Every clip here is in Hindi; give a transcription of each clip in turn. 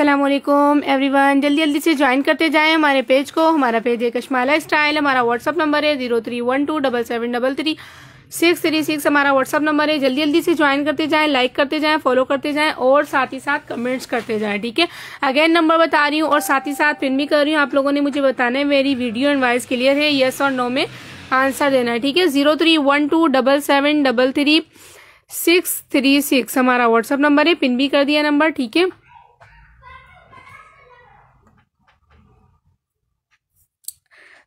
असलम एवरीवन जल्दी जल्दी से ज्वाइन करते जाएं हमारे पेज को हमारा पेज अच्छा है कश्माला स्टाइल हमारा व्हाट्सअप नंबर है zero three one two double seven double three six three six हमारा व्हाट्सअप नंबर है जल्दी जल्दी से ज्वाइन करते जाएं लाइक करते जाएं फॉलो करते जाएं और साथ ही साथ कमेंट्स करते जाएं ठीक है अगेन नंबर बता रही हूँ और साथ ही साथ पिन भी कर रही हूँ आप लोगों ने मुझे बताना है मेरी वीडियो एंड वॉइस क्लियर है येस और नो में आंसर देना है ठीक है zero three one two double seven double three six three six हमारा व्हाट्सअप नंबर है पिन भी कर दिया नंबर ठीक है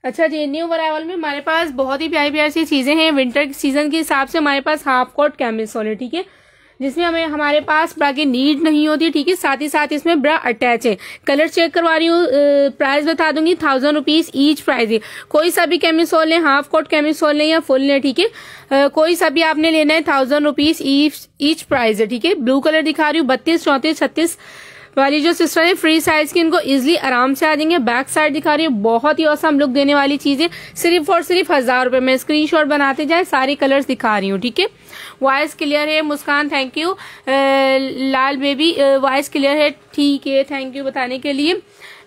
अच्छा जी न्यू अराइवल में हमारे पास बहुत ही प्यारी प्यारी सी चीज़ें हैं विंटर सीजन के हिसाब से हमारे पास हाफ कोट कैमिस है ठीक है जिसमें हमें हमारे पास ब्रा की नीड नहीं होती ठीक है साथ ही साथ इसमें ब्रा अटैच है कलर चेक करवा रही हूँ प्राइस बता दूंगी थाउजेंड रुपीज ईच प्राइस है कोई सा भी कैमिसोल लें हाफ कोट कैमिसोल लें या फुल लें ठीक है कोई सा भी आपने लेना है थाउजेंड रुपीज ईच प्राइस है ठीक है ब्लू कलर दिखा रही हूँ बत्तीस चौंतीस छत्तीस वाली जो सिस्टर है फ्री साइज की इनको इजिली आराम से आ जाएंगे बैक साइड दिखा रही हूँ बहुत ही औसम लुक देने वाली चीज़ें सिर्फ और सिर्फ हज़ार रुपए में स्क्रीन बनाते जाए सारे कलर दिखा रही हूँ ठीक है वॉइस क्लियर है मुस्कान थैंक यू लाल बेबी वॉइस क्लियर है ठीक है थैंक यू बताने के लिए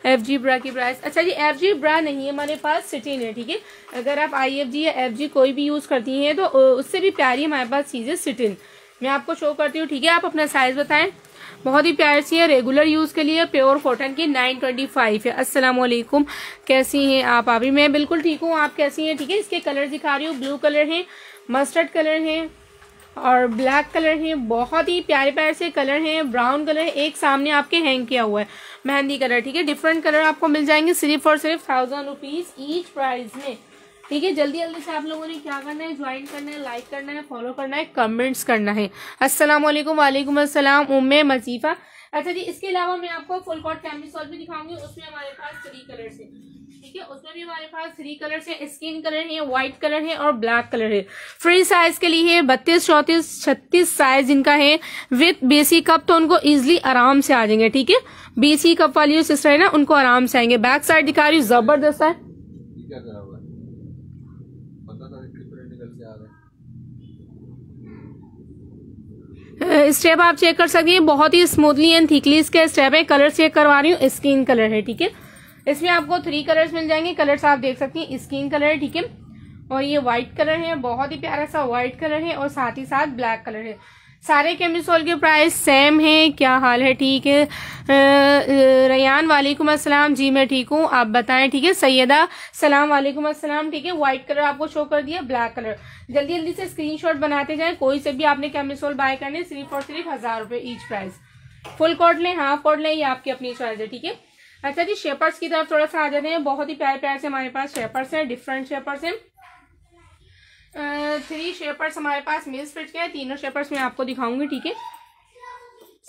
एफ जी ब्रा की प्राइस अच्छा जी एफ जी ब्रा नहीं है हमारे पास सिटिन है ठीक है अगर आप आई एफ जी या एफ जी कोई भी यूज़ करती हैं तो उससे भी प्यारी हमारे पास चीज़ है सिटिन मैं आपको शो करती हूँ ठीक है आप अपना साइज़ बताएं बहुत ही प्यार सी है रेगुलर यूज़ के लिए प्योर कॉटन की नाइन ट्वेंटी फाइव है अस्सलाम वालेकुम कैसी हैं आप अभी मैं बिल्कुल ठीक हूँ आप कैसी हैं ठीक है इसके कलर दिखा रही हूँ ब्लू कलर है मस्टर्ड कलर है और ब्लैक कलर है बहुत ही प्यारे प्यारे से कलर हैं ब्राउन कलर है एक सामने आपके हैंग किया हुआ है मेहंदी कलर ठीक है डिफरेंट कलर आपको मिल जाएंगे सिर्फ और सिर्फ थाउजेंड रुपीज़ ईच प्राइस में ठीक है जल्दी जल्दी से आप लोगों ने क्या करना है ज्वाइन करना है लाइक करना है फॉलो करना है कमेंट्स करना है असलम वालेकुम असलम उम्मे मजीफ़ा अच्छा जी इसके अलावा मैं आपको फुल कॉट कैमरी सॉल्व भी दिखाऊंगी उसमें हमारे पास थ्री कलर से ठीक है उसमें भी हमारे पास थ्री कलर से स्किन कलर है व्हाइट कलर है और ब्लैक कलर है फ्री साइज के लिए है बत्तीस चौंतीस छत्तीस साइज इनका है विथ बेसी कप तो उनको इजिली आराम से आ जाएंगे ठीक है बेसी कप वाली जो सिस्टर है ना उनको आराम से आएंगे बैक साइड दिखा रही हूँ जबरदस्त है स्टेप आप चेक कर सकती हैं बहुत ही स्मूथली एंड थिकली इसके स्टेप है कलर चेक करवा रही हूँ स्किन कलर है ठीक है इसमें आपको थ्री कलर्स मिल जाएंगे कलर्स आप देख सकती हैं स्किन कलर है ठीक है और ये व्हाइट कलर है बहुत ही प्यारा सा व्हाइट कलर है और साथ ही साथ ब्लैक कलर है सारे केमिसोल के प्राइस सेम है क्या हाल है ठीक है रयान वालेकुम अस्सलाम जी मैं ठीक हूँ आप बताएं ठीक है सैयदा सलाम वालेकुम अस्सलाम ठीक है वाइट कलर आपको शो कर दिया ब्लैक कलर जल्दी जल्दी से स्क्रीनशॉट बनाते जाएं कोई से भी आपने केमिसोल बाय करने सिर्फ और सिर्फ हज़ार रुपये ईच प्राइस फुल कोट लें हाफ कोट लें ये आपकी अपनी चॉइस है ठीक है अच्छा जी शेपर्स की तरफ थोड़ा सा आ जाते हैं बहुत ही प्यार प्यार से हमारे पास शेपर्स हैं डिफरेंट शेपर्स हैं थ्री शेपर्स हमारे पास मिल फिट के हैं तीनों शेपर्स मैं आपको दिखाऊंगी ठीक है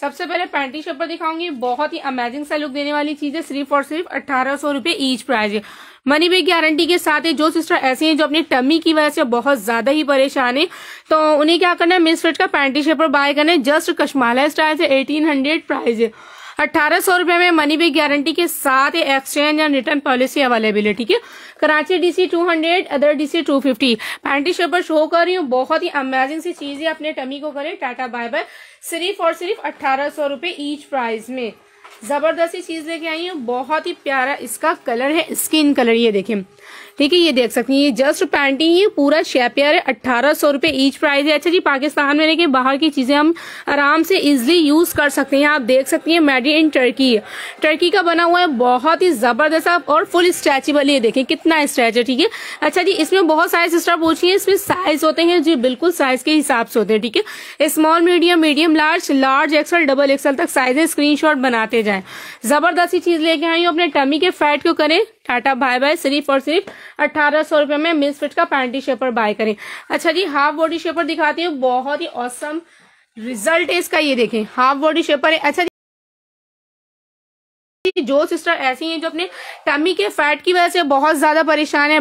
सबसे पहले पैंटी शेपर दिखाऊंगी बहुत ही अमेजिंग सा लुक देने वाली चीज है सिर्फ और सिर्फ अट्ठारह सौ रुपये ईच प्राइज है मनी बैग गारंटी के साथ है जो सिस्टर ऐसे हैं जो अपनी टमी की वजह से बहुत ज्यादा ही परेशान है तो उन्हें क्या करना है मिस फिट का पैंटी शेपर बाय करना है जस्ट कश्माला स्टाइल से एटीन हंड्रेड प्राइज है अट्ठारह सौ रुपये में मनी बैग गारंटी के साथ एक्सचेंज या रिटर्न पॉलिसी अवेलेबल है ठीक है Karachi DC 200 other DC fifty panty shirt पर शो कर रही हूँ बहुत ही अमेजिंग सी चीज है अपने टमी को करें टाटा बाय बाय सिर्फ और सिर्फ अट्ठारह सौ रुपए ईच प्राइस में ज़बरदस्ती चीज़ लेके आई हूँ बहुत ही प्यारा इसका कलर है स्किन कलर ये देखें ठीक है ये देख सकती हैं ये जस्ट पैंटी है पूरा शेपियर है अट्ठारह सौ रुपए ईच प्राइस है अच्छा जी पाकिस्तान में लेकिन बाहर की चीज़ें हम आराम से इजिली यूज़ कर सकते हैं आप देख सकती हैं मेड इन टर्की टर्की का बना हुआ है बहुत ही ज़बरदस्त और फुल स्ट्रेचेबल ये देखें कितना स्ट्रेच है ठीक है अच्छा जी इसमें बहुत सारे सिस्टर पूछी है इसमें साइज होते हैं जी बिल्कुल साइज के हिसाब से होते हैं ठीक है small medium medium large large XL double XL तक साइज स्क्रीन बनाते लेके जाएं जबरदस्ती चीज लेके आई हूँ अपने टमी के फैट को करें टाटा बाय बाय सिर्फ और सिर्फ अट्ठारह सौ रुपये में मिस फिट का पैंटी शेपर बाय करें अच्छा जी हाफ बॉडी शेपर दिखाती हूँ बहुत ही औसम रिजल्ट है इसका ये देखें हाफ बॉडी शेपर है अच्छा जो सिस्टर ऐसी हैं जो अपने टमी के फैट की वजह से बहुत ज्यादा परेशान है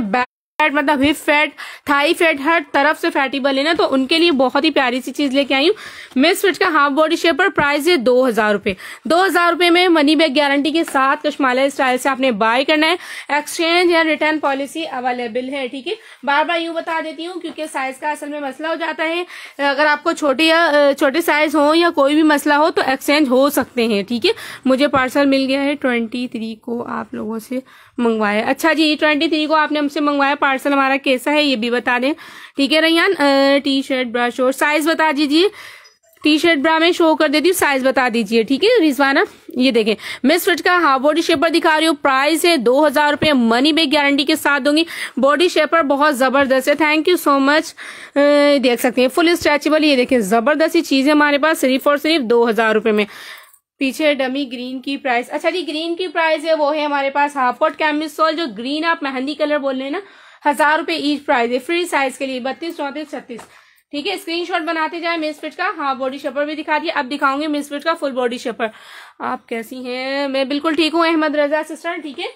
फैट मतलब हिप फैट थाई फैट हर तरफ से फैटी बने ना तो उनके लिए बहुत ही प्यारी सी चीज लेके आई हूँ मिस फिट का हाफ बॉडी शेपर प्राइस है दो हजार रुपए दो हजार रुपए में मनी बैग गारंटी के साथ कश्माला स्टाइल से आपने बाय करना है एक्सचेंज या रिटर्न पॉलिसी अवेलेबल है ठीक है बार बार यू बता देती हूँ क्योंकि साइज का असल में मसला हो जाता है अगर आपको छोटे या छोटे साइज हो या कोई भी मसला हो तो एक्सचेंज हो सकते हैं ठीक है मुझे पार्सल मिल गया है ट्वेंटी को आप लोगों से मंगवाया अच्छा जी ट्वेंटी थ्री को आपने हमसे मंगवाया पार्सल हमारा कैसा है ये भी बता दें ठीक है रैयान टी शर्ट ब्रा शोर साइज बता दीजिए टी शर्ट ब्रा में शो कर देती हूँ साइज बता दीजिए ठीक है रिजवाना ये देखें मिस फिट का हाफ बॉडी शेपर दिखा रही हूँ प्राइस है दो हजार रुपये मनी बैग गारंटी के साथ दूंगी बॉडी शेपर बहुत ज़बरदस्त है थैंक यू सो मच देख सकते हैं फुल स्ट्रेचेबल ये देखें ज़बरदस्त ही चीज़ है हमारे पास सिर्फ और सिर्फ दो हजार रुपये में पीछे डमी ग्रीन की प्राइस अच्छा जी ग्रीन की प्राइस है वो है हमारे पास हाफ कॉट कैमिस जो ग्रीन आप मेहंदी कलर बोल रहे हैं ना हजार रुपए ईच प्राइस है फ्री साइज के लिए बत्तीस चौंतीस छत्तीस ठीक है स्क्रीनशॉट बनाते जाए फिट का हाफ बॉडी शेपर भी दिखा दिए अब दिखाऊंगे फिट का फुल बॉडी शपर आप कैसी हैं मैं बिल्कुल ठीक हूँ अहमद रजा सिस्टर ठीक है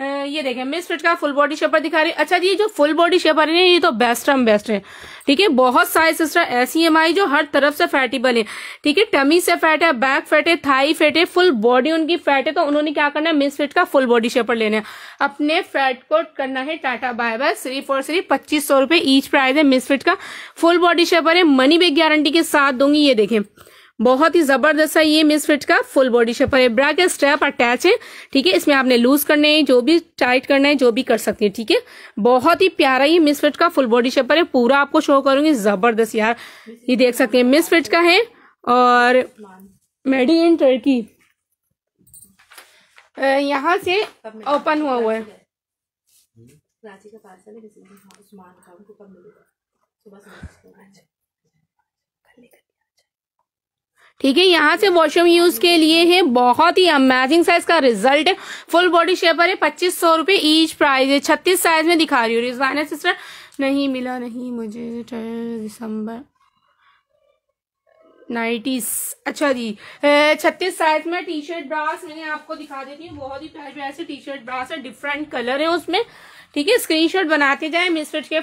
ये देखें मिस फिट का फुल बॉडी शेपर दिखा रही है अच्छा जी जो फुल बॉडी शेपर है ये तो बेस्ट हम बेस्ट है ठीक है बहुत सारे सिस्टर ऐसी हैं हमारी जो हर तरफ से फैटेबल है ठीक है टमी से फैट है बैक फैट है थाई फैट है फुल बॉडी उनकी फैट है तो उन्होंने क्या करना है मिस फिट का फुल बॉडी शेपर लेना है अपने फैट को करना है टाटा बाय बाय सिर्फ और सिर्फ पच्चीस सौ रुपये ईच प्राइस है मिस फिट का फुल बॉडी शेपर है मनी बैग गारंटी के साथ दूंगी ये देखें बहुत ही जबरदस्त है ये मिस फिट का फुल बॉडी शेप है ब्रा के स्ट्रैप अटैच है ठीक है इसमें आपने लूज करने हैं जो भी टाइट करना है जो भी कर सकते हैं ठीक है थीके? बहुत ही प्यारा ये मिस फिट का फुल बॉडी शेप है पूरा आपको शो करूंगी जबरदस्त यार ये देख सकते हैं मिस फिट का है और मेडी इन टर्की यहाँ से ओपन हुआ हुआ है का पार्सल है उस्मान का उनको कब मिलेगा सुबह सुबह ठीक है यहाँ से वॉशरूम यूज के लिए है बहुत ही अमेजिंग साइज का रिजल्ट है फुल बॉडी शेपर है पच्चीस सौ रुपए ईच प्राइस है छत्तीस साइज में दिखा रही हूँ रिजवाना सिस्टर नहीं मिला नहीं मुझे दिसंबर नाइटीस अच्छा जी छत्तीस साइज में टी शर्ट ब्रास मैंने आपको दिखा देती हूँ बहुत ही प्यारे प्यारे से टी शर्ट ब्रास है डिफरेंट कलर है उसमें ठीक है स्क्रीनशॉट बनाते जाए मिसफिट के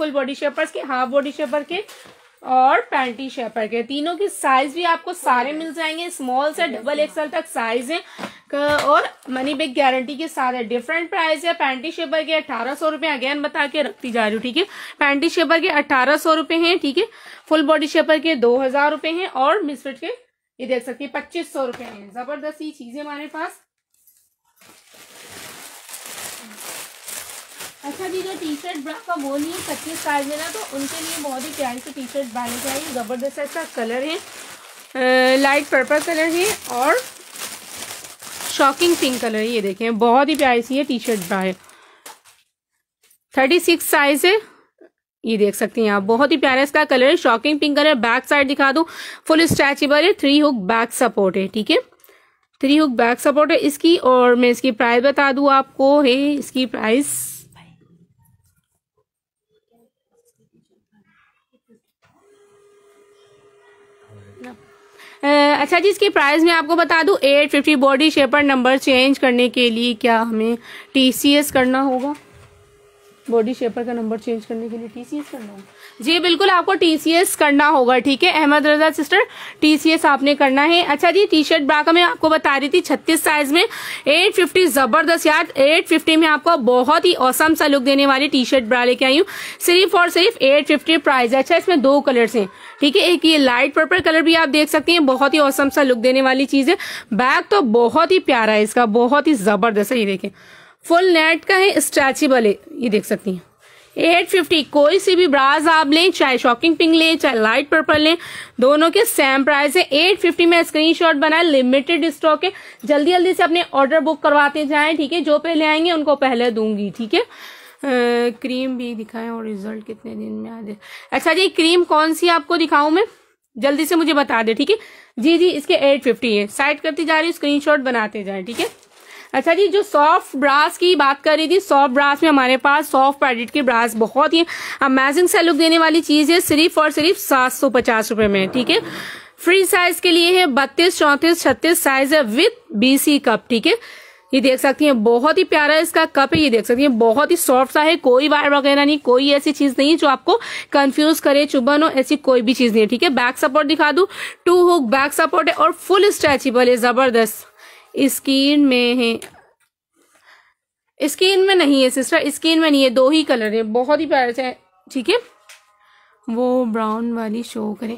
फुल बॉडी शेपर्स के हाफ बॉडी शेपर के और पैंटी शेपर के तीनों की साइज भी आपको सारे मिल जाएंगे स्मॉल से डबल एक्सएल तक साइज है और मनी बैग गारंटी के साथ है डिफरेंट प्राइस है पैंटी शेपर के अठारह सौ रुपए अगेन बता के रखती जा रही हूँ ठीक है पैंटी शेपर के अठारह सौ रुपए है ठीक है फुल बॉडी शेपर के दो हजार रुपए है और मिसफिट के ये देख सकते हैं पच्चीस सौ रुपए है जबरदस्त ये चीजें हमारे पास अच्छा जी जो टी शर्ट का वो है पच्चीस साइज में ना तो उनके लिए बहुत ही प्यारी से टी शर्ट डाले जाएंगे ज़बरदस्त ऐसा कलर है लाइट पर्पल कलर है और शॉकिंग पिंक कलर है ये देखें बहुत ही प्यारी सी है टी शर्ट ब्रा है थर्टी सिक्स साइज है ये देख सकते हैं आप बहुत ही प्यारा इसका कलर है shocking pink colour back side दिखा दूँ फुल स्ट्रेचेबल है थ्री हुक बैक सपोर्ट है ठीक है थ्री हुक बैक सपोर्ट है इसकी और मैं इसकी प्राइस बता दूँ आपको है इसकी प्राइस अच्छा जी इसके प्राइस में आपको बता दूँ eight fifty body shaper number change करने के लिए क्या हमें टी करना होगा बॉडी शेपर का नंबर चेंज करने के लिए टी करना होगा जी बिल्कुल आपको टीसीएस करना होगा ठीक है अहमद रजा सिस्टर टीसीएस आपने करना है अच्छा जी टी शर्ट ब्रा का मैं आपको बता रही थी छत्तीस साइज में एट फिफ्टी जबरदस्त यार एट फिफ्टी में आपको बहुत ही औसम सा लुक देने वाली टी शर्ट ब्रा लेके आई हूँ सिर्फ और सिर्फ एट फिफ्टी प्राइस है अच्छा इसमें दो कलर है ठीक है एक ये लाइट पर्पल कलर भी आप देख सकते हैं बहुत ही औसम सा लुक देने वाली चीज है बैग तो बहुत ही प्यारा है इसका बहुत ही जबरदस्त है ये देखे फुल नेट का है स्ट्रेचेबल है ये देख सकती है एट फिफ्टी कोई सी भी ब्राज आप लें चाहे शॉकिंग पिंक लें चाहे लाइट पर्पल लें दोनों के सेम प्राइस है एट फिफ्टी में स्क्रीनशॉट बनाए लिमिटेड स्टॉक है जल्दी जल्दी से अपने ऑर्डर बुक करवाते जाएं ठीक है जो पहले आएंगे उनको पहले दूंगी ठीक है क्रीम भी दिखाएं और रिजल्ट कितने दिन में आ जाए अच्छा जी क्रीम कौन सी आपको दिखाऊं मैं जल्दी से मुझे बता दे ठीक है जी जी इसके एट फिफ्टी है साइड करती जा रही हूँ शॉट बनाते जाए ठीक है अच्छा जी जो सॉफ्ट ब्रास की बात कर रही थी सॉफ्ट ब्रास में हमारे पास सॉफ्ट पैडेड की ब्रास बहुत ही अमेजिंग सा लुक देने वाली चीज़ है सिर्फ और सिर्फ सात सौ पचास रुपये में ठीक है फ्री साइज के लिए है बत्तीस चौंतीस छत्तीस साइज है विथ बीसी कप ठीक है ये देख सकती हैं बहुत ही प्यारा इसका कप है ये देख सकती हैं बहुत ही सॉफ्ट सा है कोई वायर वगैरह नहीं कोई ऐसी चीज नहीं जो आपको कंफ्यूज करे चुभन हो ऐसी कोई भी चीज नहीं है ठीक है बैक सपोर्ट दिखा दू टू हुक बैक सपोर्ट है और फुल स्ट्रेचेबल है जबरदस्त स्किन में है स्किन में नहीं है सिस्टर स्किन में नहीं है दो ही कलर है बहुत ही प्यारे से ठीक है वो ब्राउन वाली शो करें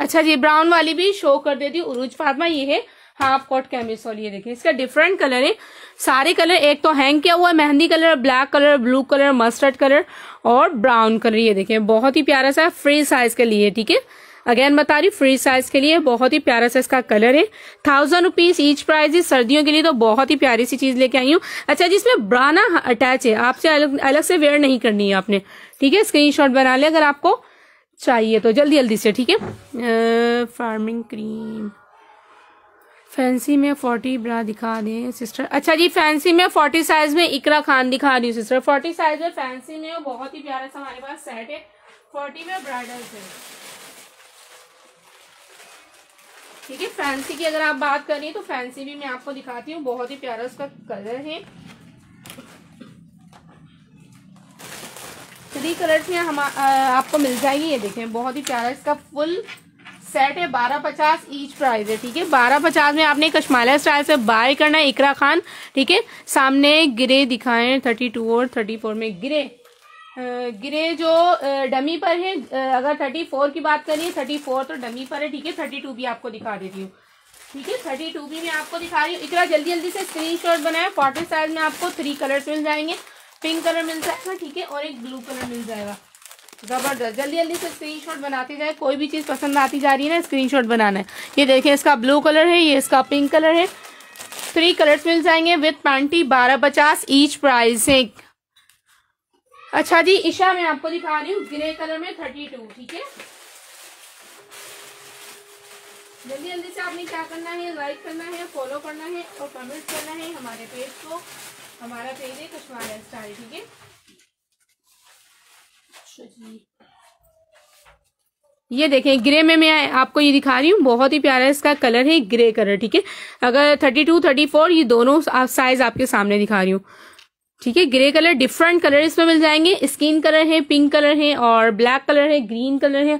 अच्छा जी ब्राउन वाली भी शो कर देती उरूज फातमा ये है हाफ कॉट कैमिस ये देखिए इसका डिफरेंट कलर है सारे कलर एक तो हैंग किया हुआ है मेहंदी colour black colour blue colour mustard colour और ब्राउन कलर ये देखिए बहुत ही प्यारा सा फ्री साइज के लिए ठीक है अगेन बता रही फ्री साइज के लिए बहुत ही प्यारा सा इसका कलर है थाउजेंड रुपीज ईच प्राइस है सर्दियों के लिए तो बहुत ही प्यारी सी चीज लेके आई हूँ अच्छा जिसमें ब्राना अटैच है आपसे अलग अलग से वेयर नहीं करनी है आपने ठीक है स्क्रीन बना ले अगर आपको चाहिए तो जल्दी जल्दी से ठीक है फार्मिंग क्रीम फैंसी में फोर्टी ब्रा दिखा दें सिस्टर अच्छा जी फैंसी में फोर्टी साइज में इकरा खान दिखा रही हूँ सिस्टर फोर्टी साइज में फैंसी में बहुत ही प्यारा सा हमारे पास सेट है फोर्टी में ब्राइडल्स है ठीक है फैंसी की अगर आप बात करें तो फैंसी भी मैं आपको दिखाती हूँ बहुत ही प्यारा उसका कलर है थ्री कलर्स में हम आपको मिल जाएगी ये देखें बहुत ही प्यारा इसका फुल सेट है बारह पचास ईच प्राइस है ठीक है बारह पचास में आपने कश्माला स्टाइल से बाय करना है इकरा खान ठीक है सामने ग्रे दिखाएं थर्टी टू और थर्टी फोर में ग्रे गिरे जो डमी पर है अगर थर्टी फोर की बात करिए थर्टी फोर तो डमी पर है ठीक है थर्टी टू भी आपको दिखा देती हूँ ठीक है थर्टी टू भी मैं आपको दिखा रही हूँ इतना जल्दी जल्दी से स्क्रीन शॉट बनाया फोर्टी साइज में आपको थ्री कलर्स मिल जाएंगे पिंक कलर मिल जाएगा ठीक है और एक ब्लू कलर मिल जाएगा जबरदस्त जल्दी जल्दी से शॉट बनाते जाए कोई भी चीज़ पसंद आती जा रही है ना शॉट बनाना है ये देखें इसका ब्लू कलर है ये इसका पिंक कलर है थ्री कलर्स मिल जाएंगे विथ पैंटी बारह पचास ईच है अच्छा जी ईशा मैं आपको दिखा रही हूँ ग्रे कलर में थर्टी टू ठीक है जल्दी जल्दी से आपने क्या करना है लाइक करना है फॉलो करना है और कमेंट करना है हमारे पेज को हमारा पेज है कश्मीर स्टाइल ठीक है अच्छा जी ये देखें ग्रे में मैं आपको ये दिखा रही हूँ बहुत ही प्यारा है इसका कलर है ग्रे कलर ठीक है अगर थर्टी टू थर्टी फोर ये दोनों साइज आपके सामने दिखा रही हूँ ठीक है ग्रे कलर डिफरेंट कलर इसमें मिल जाएंगे स्किन कलर है पिंक कलर है और ब्लैक कलर है ग्रीन कलर है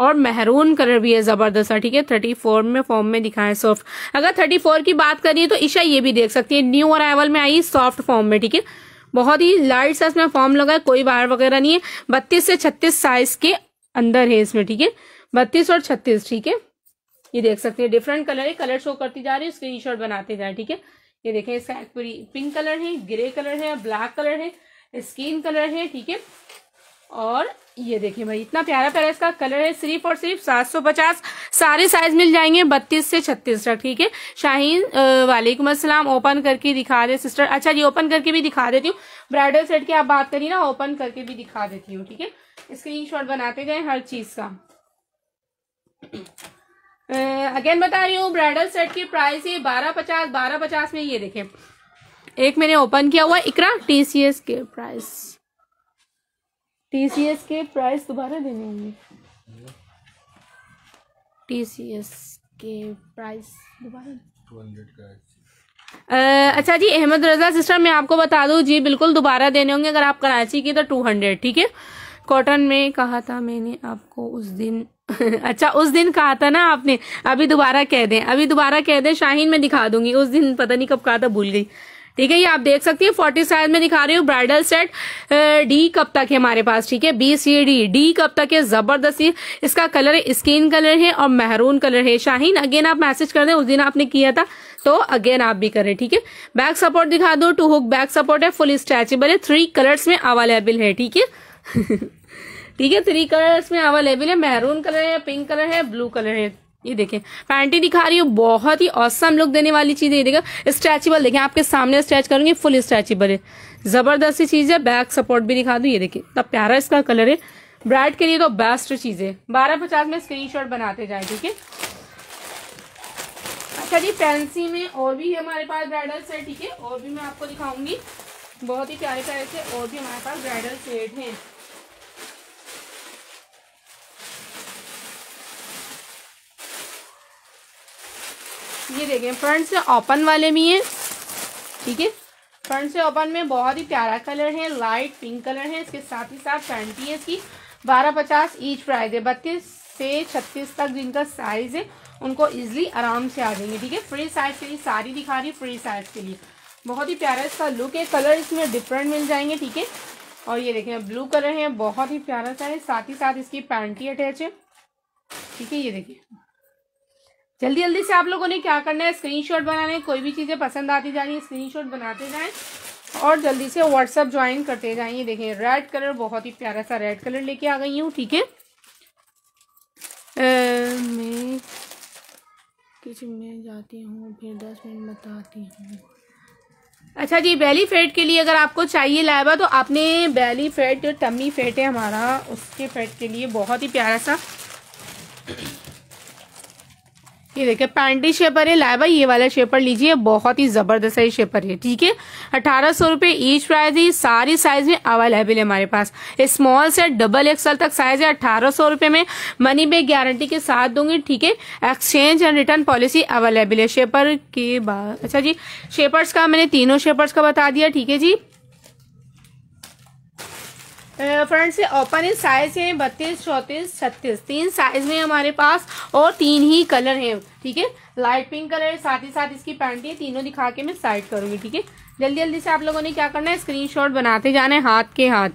और मेहरून कलर भी है जबरदस्त ठीक है थर्टी फोर में फॉर्म में दिखा है सॉफ्ट अगर थर्टी फोर की बात करिए तो ईशा ये भी देख सकती है न्यू अराइवल में आई सॉफ्ट फॉर्म में ठीक है बहुत ही लाइट सा इसमें फॉर्म लगा है कोई बाहर वगैरह नहीं है बत्तीस से छत्तीस साइज के अंदर है इसमें ठीक है बत्तीस और छत्तीस ठीक है ये देख सकते हैं डिफरेंट कलर है कलर शो करती जा रही है स्क्रीन बनाते जाए ठीक है ये देखें इसका पूरी पिंक कलर है ग्रे कलर है ब्लैक कलर है स्किन कलर है ठीक है और ये देखिए भाई इतना प्यारा प्यारा इसका कलर है सिर्फ और सिर्फ सात सौ पचास सारे साइज मिल जाएंगे बत्तीस से 36 तक ठीक है शाहीन वालेकुम असलम ओपन करके दिखा दे सिस्टर अच्छा ये ओपन करके भी दिखा देती हूँ ब्राइडल सेट की आप बात करिए ना ओपन करके भी दिखा देती हूँ ठीक है स्क्रीन शॉट बनाते गए हर चीज का अगेन बता रही हूँ ब्राइडल सेट की प्राइस ये बारह पचास बारह पचास में ये देखें एक मैंने ओपन किया हुआ इकरा टीसीएस के प्राइस टीसीएस के प्राइस दोबारा देने होंगे टीसीएस के प्राइस दोबारा अच्छा जी अहमद रजा सिस्टर मैं आपको बता दू जी बिल्कुल दोबारा देने होंगे अगर आप कराची की तो टू हंड्रेड ठीक है कॉटन में कहा था मैंने आपको उस दिन अच्छा उस दिन कहा था ना आपने अभी दोबारा कह दें अभी दोबारा कह दें शाहीन में दिखा दूंगी उस दिन पता नहीं कब कहा था भूल गई ठीक है ये आप देख सकती है फोर्टी साइज में दिखा रही हूँ ब्राइडल सेट डी कब तक है हमारे पास ठीक है बी सी डी डी कब तक है जबरदस्ती इसका कलर स्किन कलर है और मेहरून कलर है शाहीन अगेन आप मैसेज कर दें उस दिन आपने किया था तो अगेन आप भी करें ठीक है बैक सपोर्ट दिखा दो टू हुक बैक सपोर्ट है फुल स्ट्रेचेबल है थ्री कलर्स में अवेलेबल है ठीक है ठीक है थ्री कलर इसमें अवेलेबल है मेहरून कलर है पिंक कलर है ब्लू कलर है ये देखे पैंटी दिखा रही हूँ बहुत ही औसम लुक देने वाली चीज़ है ये देखा स्ट्रेचेबल देखे आपके सामने स्ट्रेच करूंगी फुल स्ट्रेचेबल है जबरदस्ती चीज़ है बैक सपोर्ट भी दिखा दू ये देखें इतना प्यारा इसका कलर है ब्राइड के लिए तो बेस्ट चीज़ है बारह पचास में स्क्रीन बनाते जाए ठीक है अच्छा जी फैंसी में और भी हमारे पास ब्राइडल्स है ठीक है और भी मैं आपको दिखाऊंगी बहुत ही प्यारे प्यारे से और भी हमारे पास ब्राइडल सेट है ये देखें फ्रंट से ओपन वाले भी हैं ठीक है फ्रंट से ओपन में बहुत ही प्यारा कलर है लाइट पिंक कलर है इसके साथ ही साथ पैंटी है इसकी बारह पचास ईच प्राइस है बत्तीस से छत्तीस तक जिनका साइज है उनको इजिली आराम से आ जाएंगे ठीक है फ्री साइज के लिए सारी दिखा रही है फ्री साइज के लिए बहुत ही प्यारा इसका लुक है कलर इसमें डिफरेंट मिल जाएंगे ठीक है और ये देखें ब्लू कलर है बहुत ही प्यारा सा है साथ ही साथ इसकी पैंटी अटैच है ठीक है ये देखिए जल्दी जल्दी से आप लोगों ने क्या करना है स्क्रीनशॉट बनाने कोई भी चीज़ें पसंद आती जा रही है स्क्रीनशॉट बनाते जाएं और जल्दी से व्हाट्सअप ज्वाइन करते जाएं ये देखें रेड कलर बहुत ही प्यारा सा रेड कलर लेके आ गई हूँ ठीक है किचन में जाती हूँ फिर दस मिनट बताती हूँ अच्छा जी बैली फैट के लिए अगर आपको चाहिए लाइबा तो आपने बैली फैट जो टमी फैट है हमारा उसके फैट के लिए बहुत ही प्यारा सा ये देखिए पैंटी शेपर है लाइबा ये वाला शेपर लीजिए बहुत ही जबरदस्त है शेपर है ठीक है अठारह सौ रुपये ईच प्राइस है सारी साइज में अवेलेबल है हमारे पास स्मॉल से डबल एक्सएल तक साइज है अठारह सौ रूपये में मनी बैग गारंटी के साथ दूंगी ठीक है exchange and return policy available है शेपर के बाद अच्छा जी शेपर्स का मैंने तीनों शेपर्स का बता दिया ठीक है जी फ्रेंड्स ये ओपन इन साइज़ है बत्तीस चौंतीस छत्तीस तीन साइज़ में हमारे पास और तीन ही कलर हैं ठीक है लाइट पिंक कलर है साथ ही साथ इसकी पैंटी तीनों दिखा के मैं साइड करूंगी ठीक है जल्दी जल्दी से आप लोगों ने क्या करना है स्क्रीनशॉट बनाते जाना है हाथ के हाथ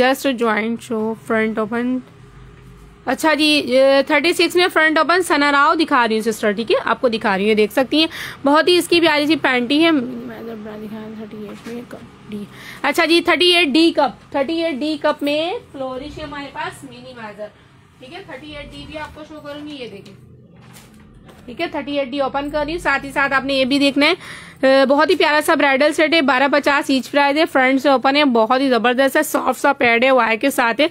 just joint show front open अच्छा जी थर्टी सिक्स में फ्रंट ओपन सना राव दिखा रही हूँ सिस्टर ठीक है आपको दिखा रही हूँ देख सकती हैं बहुत ही इसकी प्यारी सी पैंटी है थर्टी एट में डी अच्छा जी thirty eight D cup thirty eight D cup में फ्लोरिश है हमारे पास मिनी वाइजर ठीक है थर्टी एट डी भी आपको शो करूंगी ये देखिए ठीक है थर्टी एट डी ओपन कर रही हूँ साथ ही साथ आपने ये भी देखना है बहुत ही प्यारा सा ब्राइडल सेट है बारह पचास इंच प्राइस है फ्रंट से ओपन है बहुत ही जबरदस्त है सॉफ्ट सा पैड है वायर के साथ है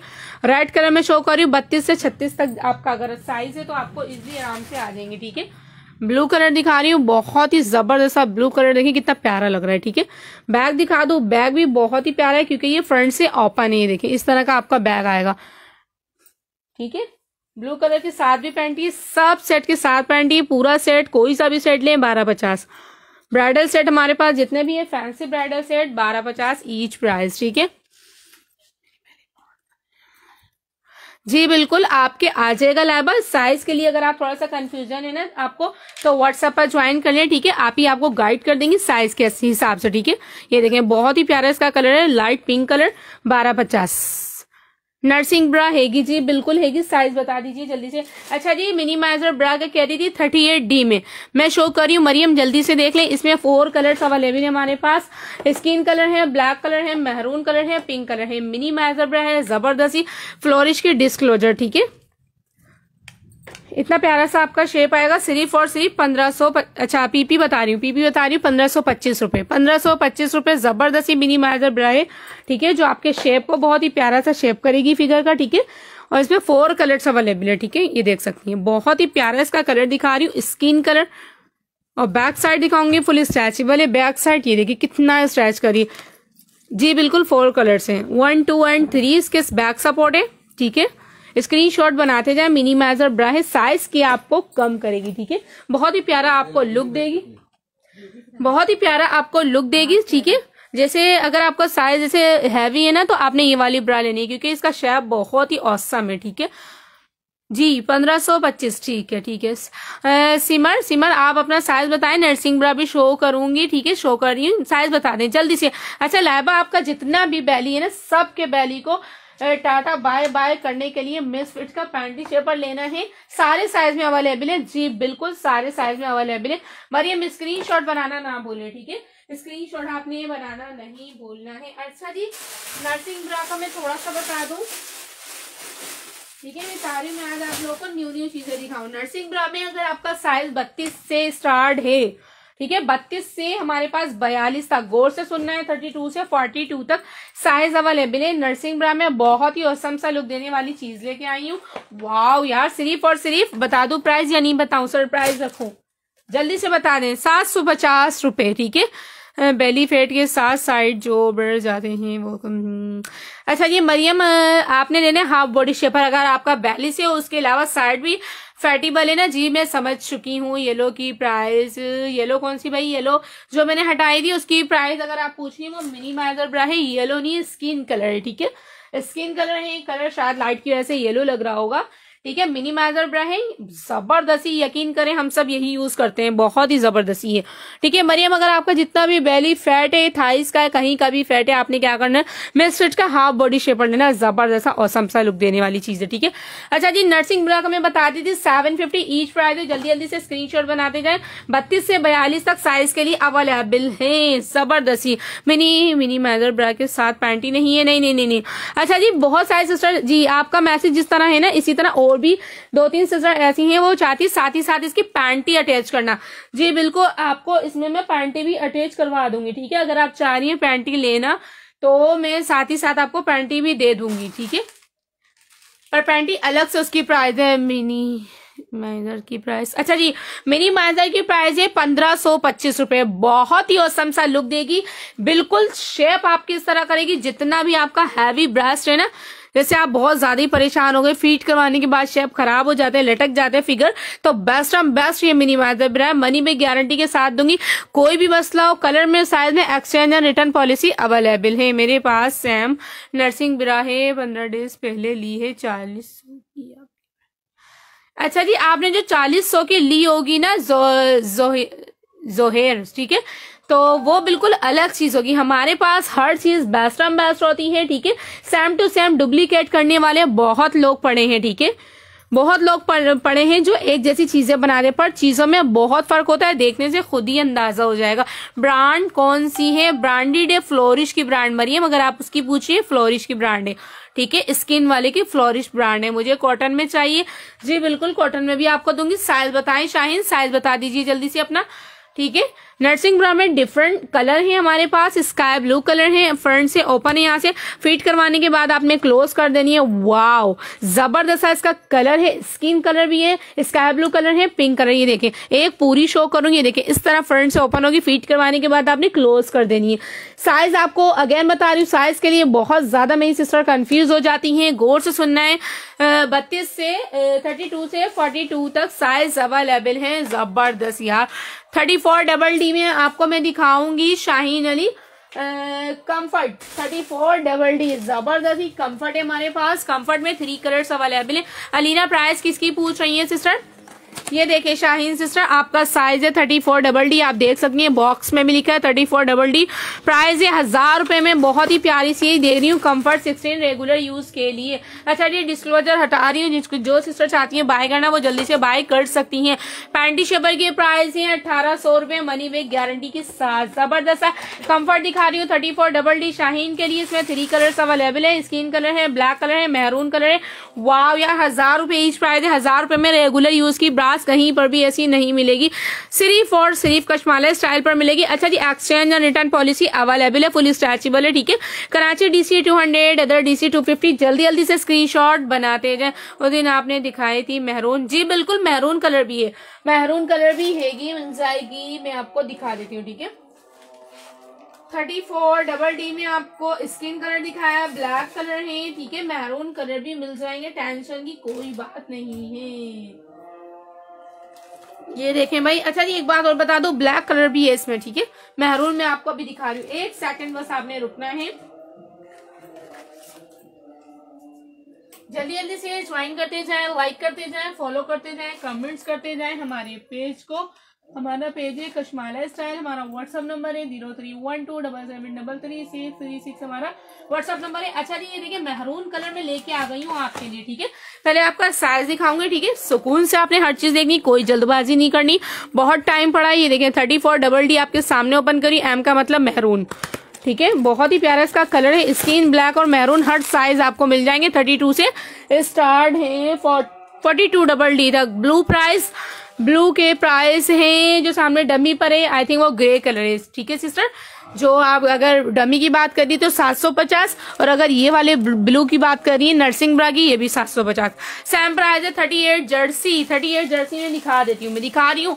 रेड कलर में शो कर रही हूँ बत्तीस से छत्तीस तक आपका अगर साइज है तो आपको इजी आराम से आ जाएंगे ठीक है ब्लू कलर दिखा रही हूँ बहुत ही जबरदस्त ब्लू कलर देखिए कितना प्यारा लग रहा है ठीक है बैग दिखा दो बैग भी बहुत ही प्यारा है क्योंकि ये फ्रंट से ओपन है देखिए इस तरह का आपका बैग आएगा ठीक है ब्लू कलर के साथ भी पैंट है सब सेट के साथ पैंट है पूरा सेट कोई सा भी सेट ले बारह पचास ब्राइडल सेट हमारे पास जितने भी है फैंसी ब्राइडल सेट बारह पचास ईच प्राइस ठीक है जी बिल्कुल आपके आ जाएगा लाइबा साइज के लिए अगर आप थोड़ा सा कंफ्यूजन है ना आपको तो व्हाट्सएप पर ज्वाइन कर लें ठीक है आप ही आपको गाइड कर देंगे साइज के हिसाब से ठीक है ये देखें बहुत ही प्यारा इसका कलर है लाइट पिंक कलर बारह पचास नर्सिंग ब्रा हैगी जी बिल्कुल हैगी साइज बता दीजिए जल्दी से अच्छा जी मिनिमाइजर ब्रा का कह रही थी थर्टी एट डी में मैं शो कर रही हूँ मरियम जल्दी से देख लें इसमें फोर कलर्स अवेलेबल है हमारे पास स्किन कलर है ब्लैक कलर है मेहरून कलर है पिंक कलर है मिनिमाइजर ब्रा है जबरदस्ती फ्लोरिश की डिस्कलोजर ठीक है इतना प्यारा सा आपका शेप आएगा सिर्फ और सिर्फ पंद्रह सौ अच्छा पीपी बता रही हूँ पीपी बता रही हूँ पंद्रह सौ पच्चीस रुपए पंद्रह सौ पच्चीस रुपए जबरदस्ती मिनी मार्जर ब्रा है ठीक है जो आपके शेप को बहुत ही प्यारा सा शेप करेगी फिगर का ठीक है और इसमें फोर कलर्स अवेलेबल है ठीक है ये देख सकती है बहुत ही प्यारा इसका कलर दिखा रही हूँ स्किन कलर और बैक साइड दिखाऊंगी फुल स्ट्रेचेबल है बैक साइड ये देखिए कितना स्ट्रेच करिए जी बिल्कुल फोर कलर्स हैं वन टू एंड थ्री इसके बैक सपोर्ट है ठीक है स्क्रीनशॉट बनाते जाए मिनिमाइजर है साइज की आपको कम करेगी ठीक है बहुत ही प्यारा आपको लुक देगी बहुत ही प्यारा आपको लुक देगी ठीक है जैसे अगर आपका साइज जैसे हैवी है ना तो आपने ये वाली ब्रा लेनी है क्योंकि इसका शेप बहुत ही औसम है ठीक है जी पंद्रह सौ पच्चीस ठीक है ठीक है सिमर सिमर आप अपना साइज बताएं नर्सिंग ब्रा भी शो करूंगी ठीक है शो कर रही हूँ साइज बता दें जल्दी से अच्छा लाइबा आपका जितना भी बैली है ना सबके बैली को टाटा बाय बाय करने के लिए मिस फिट का पैंटी शेपर लेना है सारे साइज में अवेलेबल है जी बिल्कुल सारे साइज में अवेलेबल है मरियम स्क्रीन शॉट बनाना ना भूलें ठीक है स्क्रीन शॉट आपने बनाना नहीं भूलना है अच्छा जी नर्सिंग ब्रा का मैं थोड़ा सा बता दू ठीक है मैं सारे में आज आप लोगों को न्यू न्यू चीजें दिखाऊं नर्सिंग ब्रा में अगर आपका साइज बत्तीस से स्टार्ट है ठीक है बत्तीस से हमारे पास बयालीस तक गौर से सुनना है थर्टी टू से फोर्टी टू तक साइज अवेलेबल है नर्सिंग ब्रा में बहुत ही औसम सा लुक देने वाली चीज लेके आई हूँ वाव यार सिर्फ और सिर्फ बता दू प्राइस या नहीं सर सरप्राइज रखू जल्दी से बता दें सात सौ पचास रुपए ठीक है बेली फेट के साथ साइड जो बढ़ जाते हैं वो अच्छा ये मरियम आपने लेने हाफ बॉडी शेपर अगर आपका बेली से हो उसके अलावा साइड भी फैटी वाले ना जी मैं समझ चुकी हूँ येलो की प्राइस येलो कौन सी भाई येलो जो मैंने हटाई थी उसकी प्राइस अगर आप पूछ रही वो मिनिमाइजर ब्रा है येलो नहीं स्किन कलर है ठीक है स्किन कलर है कलर शायद लाइट की वजह से येलो लग रहा होगा ठीक है मिनी माइजर है जबरदस्ती यकीन करें हम सब यही यूज करते हैं बहुत ही जबरदस्ती है ठीक है मरियम अगर आपका जितना भी बेली फैट है थाइस का है कहीं का भी फैट है आपने क्या करना है मैं स्विच का हाफ बॉडी शेपर लेना जबरदस्त और सा लुक देने वाली चीज है ठीक है अच्छा जी नर्सिंग ब्रश हमें बता दी थी सेवन फिफ्टी ईच प्राइस है जल्दी जल्दी से स्क्रीन बनाते जाए बत्तीस से बयालीस तक साइज के लिए अवेलेबल है जबरदस्ती मिनी मिनी माइजर ब्रा के साथ पैंटी नहीं है नहीं नहीं नहीं अच्छा जी बहुत सारे सिस्टर जी आपका मैसेज जिस तरह है ना इसी तरह और भी दो तीन सिस्टर ऐसी हैं वो चाहती साथ ही साथ इसकी पैंटी अटैच करना जी बिल्कुल आपको इसमें मैं पैंटी भी अटैच करवा दूंगी ठीक है अगर आप चाह रही हैं पैंटी लेना तो मैं साथ ही साथ आपको पैंटी भी दे दूंगी ठीक है पर पैंटी अलग से उसकी प्राइस है मिनी माइजर की प्राइस अच्छा जी मिनी माइजर की प्राइस है पंद्रह सौ पच्चीस रुपए बहुत ही औसम सा लुक देगी बिल्कुल शेप आपकी इस तरह करेगी जितना भी आपका हैवी ब्रेस्ट है ना जैसे आप बहुत ज्यादा ही परेशान हो गए फीट करवाने के बाद शेप खराब हो जाते हैं लटक जाते हैं फिगर तो बेस्ट ऑन बेस्ट ये मिनी माइजर ब्रा मनी में गारंटी के साथ दूंगी कोई भी मसला हो कलर में साइज में एक्सचेंज या रिटर्न पॉलिसी अवेलेबल है मेरे पास सैम नर्सिंग ब्रा है पंद्रह डेज पहले ली है चालीस की अच्छा जी आपने जो चालीस सौ की ली होगी ना जो, जो, जोहेर ठीक है तो वो बिल्कुल अलग चीज होगी हमारे पास हर चीज बेस्ट एम बेस्ट होती है ठीक है सेम टू सेम डुप्लीकेट करने वाले बहुत लोग पड़े हैं ठीक है बहुत लोग पड़े हैं जो एक जैसी चीजें बना रहे पर चीजों में बहुत फर्क होता है देखने से खुद ही अंदाजा हो जाएगा ब्रांड कौन सी है ब्रांडेड है फ्लोरिश की ब्रांड मरी है मगर आप उसकी पूछिए फ्लोरिश की ब्रांड है ठीक है स्किन वाले की फ्लोरिश ब्रांड है मुझे कॉटन में चाहिए जी बिल्कुल कॉटन में भी आपको दूंगी साइज बताएं शाहिन साइज बता दीजिए जल्दी से अपना ठीक है नर्सिंग ब्रा में डिफरेंट कलर है हमारे पास स्काई ब्लू कलर है फ्रंट से ओपन है यहाँ से फिट करवाने के बाद आपने क्लोज कर देनी है वाओ जबरदस्त इसका कलर है स्किन कलर भी है स्काई ब्लू कलर है पिंक कलर ये देखें एक पूरी शो करूंगी देखें इस तरह फ्रंट से ओपन होगी फिट करवाने के बाद आपने क्लोज कर देनी है साइज आपको अगेन बता रही हूँ साइज के लिए बहुत ज्यादा मेरी सिस्टर कंफ्यूज हो जाती है गौर से सुनना है बत्तीस से थर्टी टू से फोर्टी टू तक साइज अवेलेबल है जबरदस्त यार थर्टी फोर डबल डी में आपको मैं दिखाऊंगी Shaheen Ali comfort thirty four double D जबरदस्त ही कंफर्ट है हमारे पास कंफर्ट में थ्री कलर्स अवेलेबल है अलीना प्राइस किसकी पूछ रही है सिस्टर ये देखे शाहीन सिस्टर आपका साइज है थर्टी फोर डबल डी आप देख सकती हैं बॉक्स में भी लिखा है thirty four double D price ये हजार रुपए में बहुत ही प्यारी सी दे रही हूँ कंफर्ट सिक्सटीन रेगुलर यूज के लिए अच्छा ये डिस्क्लोजर हटा रही हूँ जिसको जो सिस्टर चाहती है बाय करना वो जल्दी से बाय कर सकती है पैंटी शेपर की प्राइस है अट्ठारह सौ रुपए मनी वे गारंटी के साथ जबरदस्त है कम्फर्ट दिखा रही हूँ thirty four double D Shaheen के लिए इसमें थ्री कलर अवेलेबल है स्किन कलर है ब्लैक कलर है मेहरून कलर है वाव यार हजार रुपए ईच प्राइस है हजार रुपए में रेगुलर यूज की ब्रास कहीं पर भी ऐसी नहीं मिलेगी सिर्फ और सिर्फ कश्माला स्टाइल पर मिलेगी अच्छा जी एक्सचेंज और रिटर्न पॉलिसी अवेलेबल है फुल स्ट्रेचेबल है ठीक है Karachi DC two hundred other DC two fifty जल्दी जल्दी से स्क्रीन बनाते जाए उस दिन आपने दिखाई थी मेहरून जी बिल्कुल मेहरून कलर भी है मेहरून कलर भी हैगी मिल जाएगी मैं आपको दिखा देती हूँ ठीक है थर्टी फोर डबल डी में आपको स्किन कलर दिखाया ब्लैक कलर है ठीक है मैरून कलर भी मिल जाएंगे टेंशन की कोई बात नहीं है ये देखें भाई अच्छा जी एक बात और बता दो ब्लैक कलर भी है इसमें ठीक है मेहरून में आपको अभी दिखा रही हूँ एक सेकंड बस आपने रुकना है जल्दी जल्दी से ज्वाइन करते जाएं लाइक करते जाएं फॉलो करते जाएं कमेंट्स करते जाएं हमारे पेज को हमारा पेज है कश्माला स्टाइल हमारा व्हाट्सअप नंबर है zero three one two double seven double three six three six हमारा व्हाट्सअप नंबर है अच्छा जी ये देखिए मेहरून कलर में लेके आ गई हूँ आपके लिए ठीक है पहले आपका साइज दिखाऊंगी ठीक है सुकून से आपने हर चीज देखनी कोई जल्दबाजी नहीं करनी बहुत टाइम पड़ा ये देखिए थर्टी डबल डी आपके सामने ओपन करी एम का मतलब मेहरून ठीक है बहुत ही प्यारा इसका कलर है स्किन ब्लैक और मेहरून हर साइज आपको मिल जाएंगे थर्टी से स्टार्ट है फोर्टी टू डबल डी तक ब्लू प्राइस ब्लू के प्राइस हैं जो सामने डमी पर है आई थिंक वो ग्रे कलर है ठीक है सिस्टर जो आप अगर डमी की बात करिए तो 750 और अगर ये वाले ब्लू की बात करिए नर्सिंग ब्रा की ये भी 750 सेम प्राइस है एट जर्सी एट जर्सी में दिखा देती हूँ मैं दिखा रही हूँ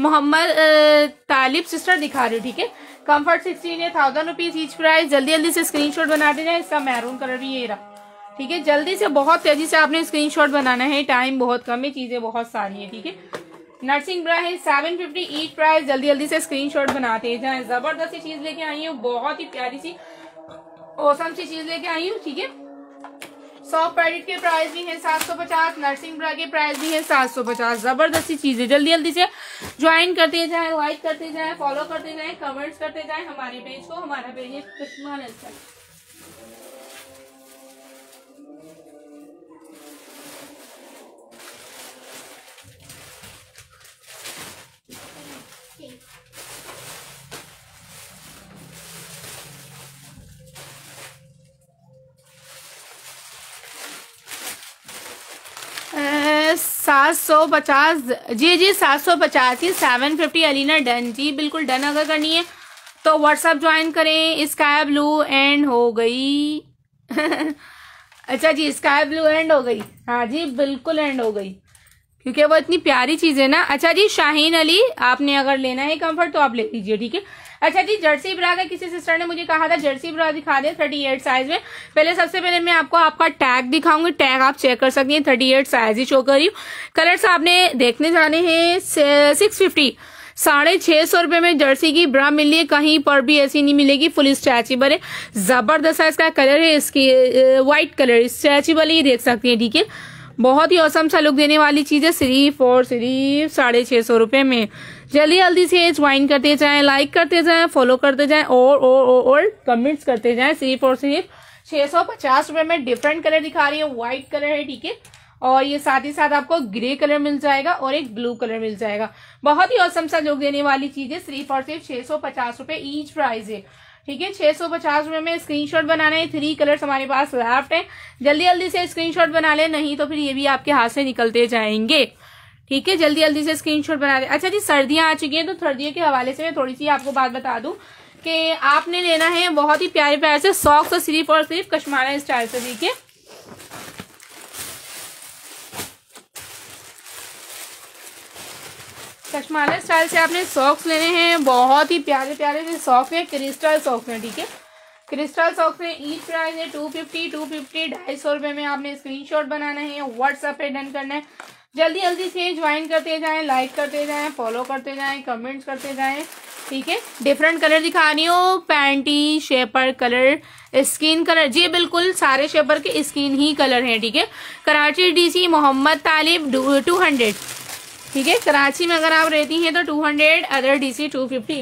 मोहम्मद तालिब सिस्टर दिखा रही हूँ ठीक है कम्फर्ट सिक्सटी है थाउजेंड रुपीज ईच प्राइस जल्दी जल्दी से स्क्रीनशॉट बना देना इसका मैरून कलर भी ये रहा ठीक है जल्दी से बहुत तेजी से आपने स्क्रीनशॉट बनाना है टाइम बहुत कम है चीज़ें बहुत सारी है ठीक है नर्सिंग ब्रा है सेवन फिफ्टी ईच प्राइस जल्दी जल्दी से स्क्रीनशॉट बनाते हैं जबरदस्त चीज लेके आई हूँ बहुत ही प्यारी सी औसम सी चीज लेके आई हूँ ठीक है सॉफ्ट पैडिट के प्राइस भी हैं 750 नर्सिंग ब्रा के प्राइस भी हैं 750 जबरदस्ती चीजें जल्दी जल्दी से ज्वाइन करते जाएं लाइक करते जाएं फॉलो करते जाएं कमेंट्स करते जाएं हमारे पेज को हमारा पेज है सात सौ पचास जी जी सात सौ पचास जी सेवन फिफ्टी अलीना डन जी बिल्कुल डन अगर करनी है तो व्हाट्सअप ज्वाइन करें स्काई ब्लू एंड हो गई अच्छा जी स्काई ब्लू एंड हो गई हाँ जी बिल्कुल एंड हो गई क्योंकि वो इतनी प्यारी चीज़ है ना अच्छा जी शाहीन अली आपने अगर लेना है कंफर्ट तो आप ले लीजिए ठीक है अच्छा जी जर्सी ब्रा का किसी सिस्टर ने मुझे कहा था जर्सी ब्रा दिखा दे थर्टी एट साइज में पहले सबसे पहले मैं आपको आपका टैग दिखाऊंगी टैग आप चेक कर सकती हैं थर्टी एट साइज ही शो कर रही हूँ कलर्स तो आपने देखने जाने हैं सिक्स फिफ्टी साढ़े छह सौ रुपए में जर्सी की ब्रा मिल रही है कहीं पर भी ऐसी नहीं मिलेगी फुल स्ट्रेचिबल है ज़बरदस्त है इसका कलर है इसकी व्हाइट कलर स्ट्रेचिबल ही देख सकती है ठीक है बहुत ही औसम सा लुक देने वाली चीज़ है सिर्फ और सिर्फ साढ़े छह सौ रुपए में जल्दी जल्दी से ज्वाइन करते जाएं लाइक करते जाएं फॉलो करते जाएं और और और, और कमेंट्स करते जाएं सिर्फ और सिर्फ छह सौ पचास रुपए में डिफरेंट कलर दिखा रही है व्हाइट कलर है ठीक है और ये साथ ही साथ आपको ग्रे कलर मिल जाएगा और एक ब्लू कलर मिल जाएगा बहुत ही औसम सा जो देने वाली चीज है सिर्फ और सिर्फ छह सौ पचास रुपए ईच प्राइस है ठीक है छह सौ पचास रुपए में स्क्रीनशॉट बनाना है थ्री कलर्स हमारे पास लेफ्ट है जल्दी जल्दी से स्क्रीनशॉट बना ले नहीं तो फिर ये भी आपके हाथ से निकलते जाएंगे ठीक है जल्दी जल्दी से स्क्रीनशॉट बना दे अच्छा जी सर्दियां आ चुकी हैं तो सर्दियों के हवाले से मैं थोड़ी सी आपको बात बता दूं कि आपने लेना है बहुत ही प्यारे प्यारे से सॉक्स और सिर्फ और सिर्फ कश्मारा स्टाइल से ठीक है स्टाइल से आपने सॉक्स लेने हैं बहुत ही प्यारे प्यारे से सॉक्स है क्रिस्टल सॉक्स है ठीक है क्रिस्टल सॉक्स में ईच प्राइस है टू फिफ्टी टू फिफ्टी ढाई सौ रुपए में आपने स्क्रीनशॉट बनाना है व्हाट्सअप पे डन करना है जल्दी जल्दी से ज्वाइन करते जाएं लाइक करते जाएं फॉलो करते जाएं कमेंट्स करते जाएं ठीक है डिफरेंट कलर दिखा रही हूँ panty shaper colour skin colour जी बिल्कुल सारे शेपर के स्किन ही कलर हैं ठीक है Karachi DC Mohammad Talib two hundred ठीक है कराची में अगर आप रहती हैं तो two hundred other D C two fifty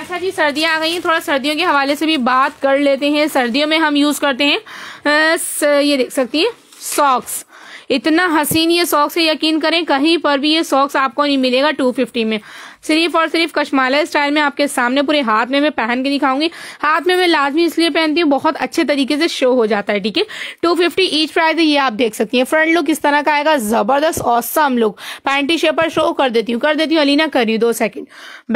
अच्छा जी सर्दियाँ आ गई हैं थोड़ा सर्दियों के हवाले से भी बात कर लेते हैं सर्दियों में हम यूज़ करते हैं ये देख सकती हैं सॉक्स इतना हसीन ये सॉक्स है यकीन करें कहीं पर भी ये सॉक्स आपको नहीं मिलेगा टू फिफ्टी में सिर्फ और सिर्फ कश्माला स्टाइल में आपके सामने पूरे हाथ में मैं पहन के दिखाऊंगी हाथ में मैं लाजमी इसलिए पहनती हूँ बहुत अच्छे तरीके से शो हो जाता है ठीक है टू फिफ्टी ईच प्राइस ये आप देख सकती हैं फ्रंट लुक इस तरह का आएगा जबरदस्त औसम लुक पैंटी पर शो कर देती हूँ कर देती हूँ अलीना करी दो सेकंड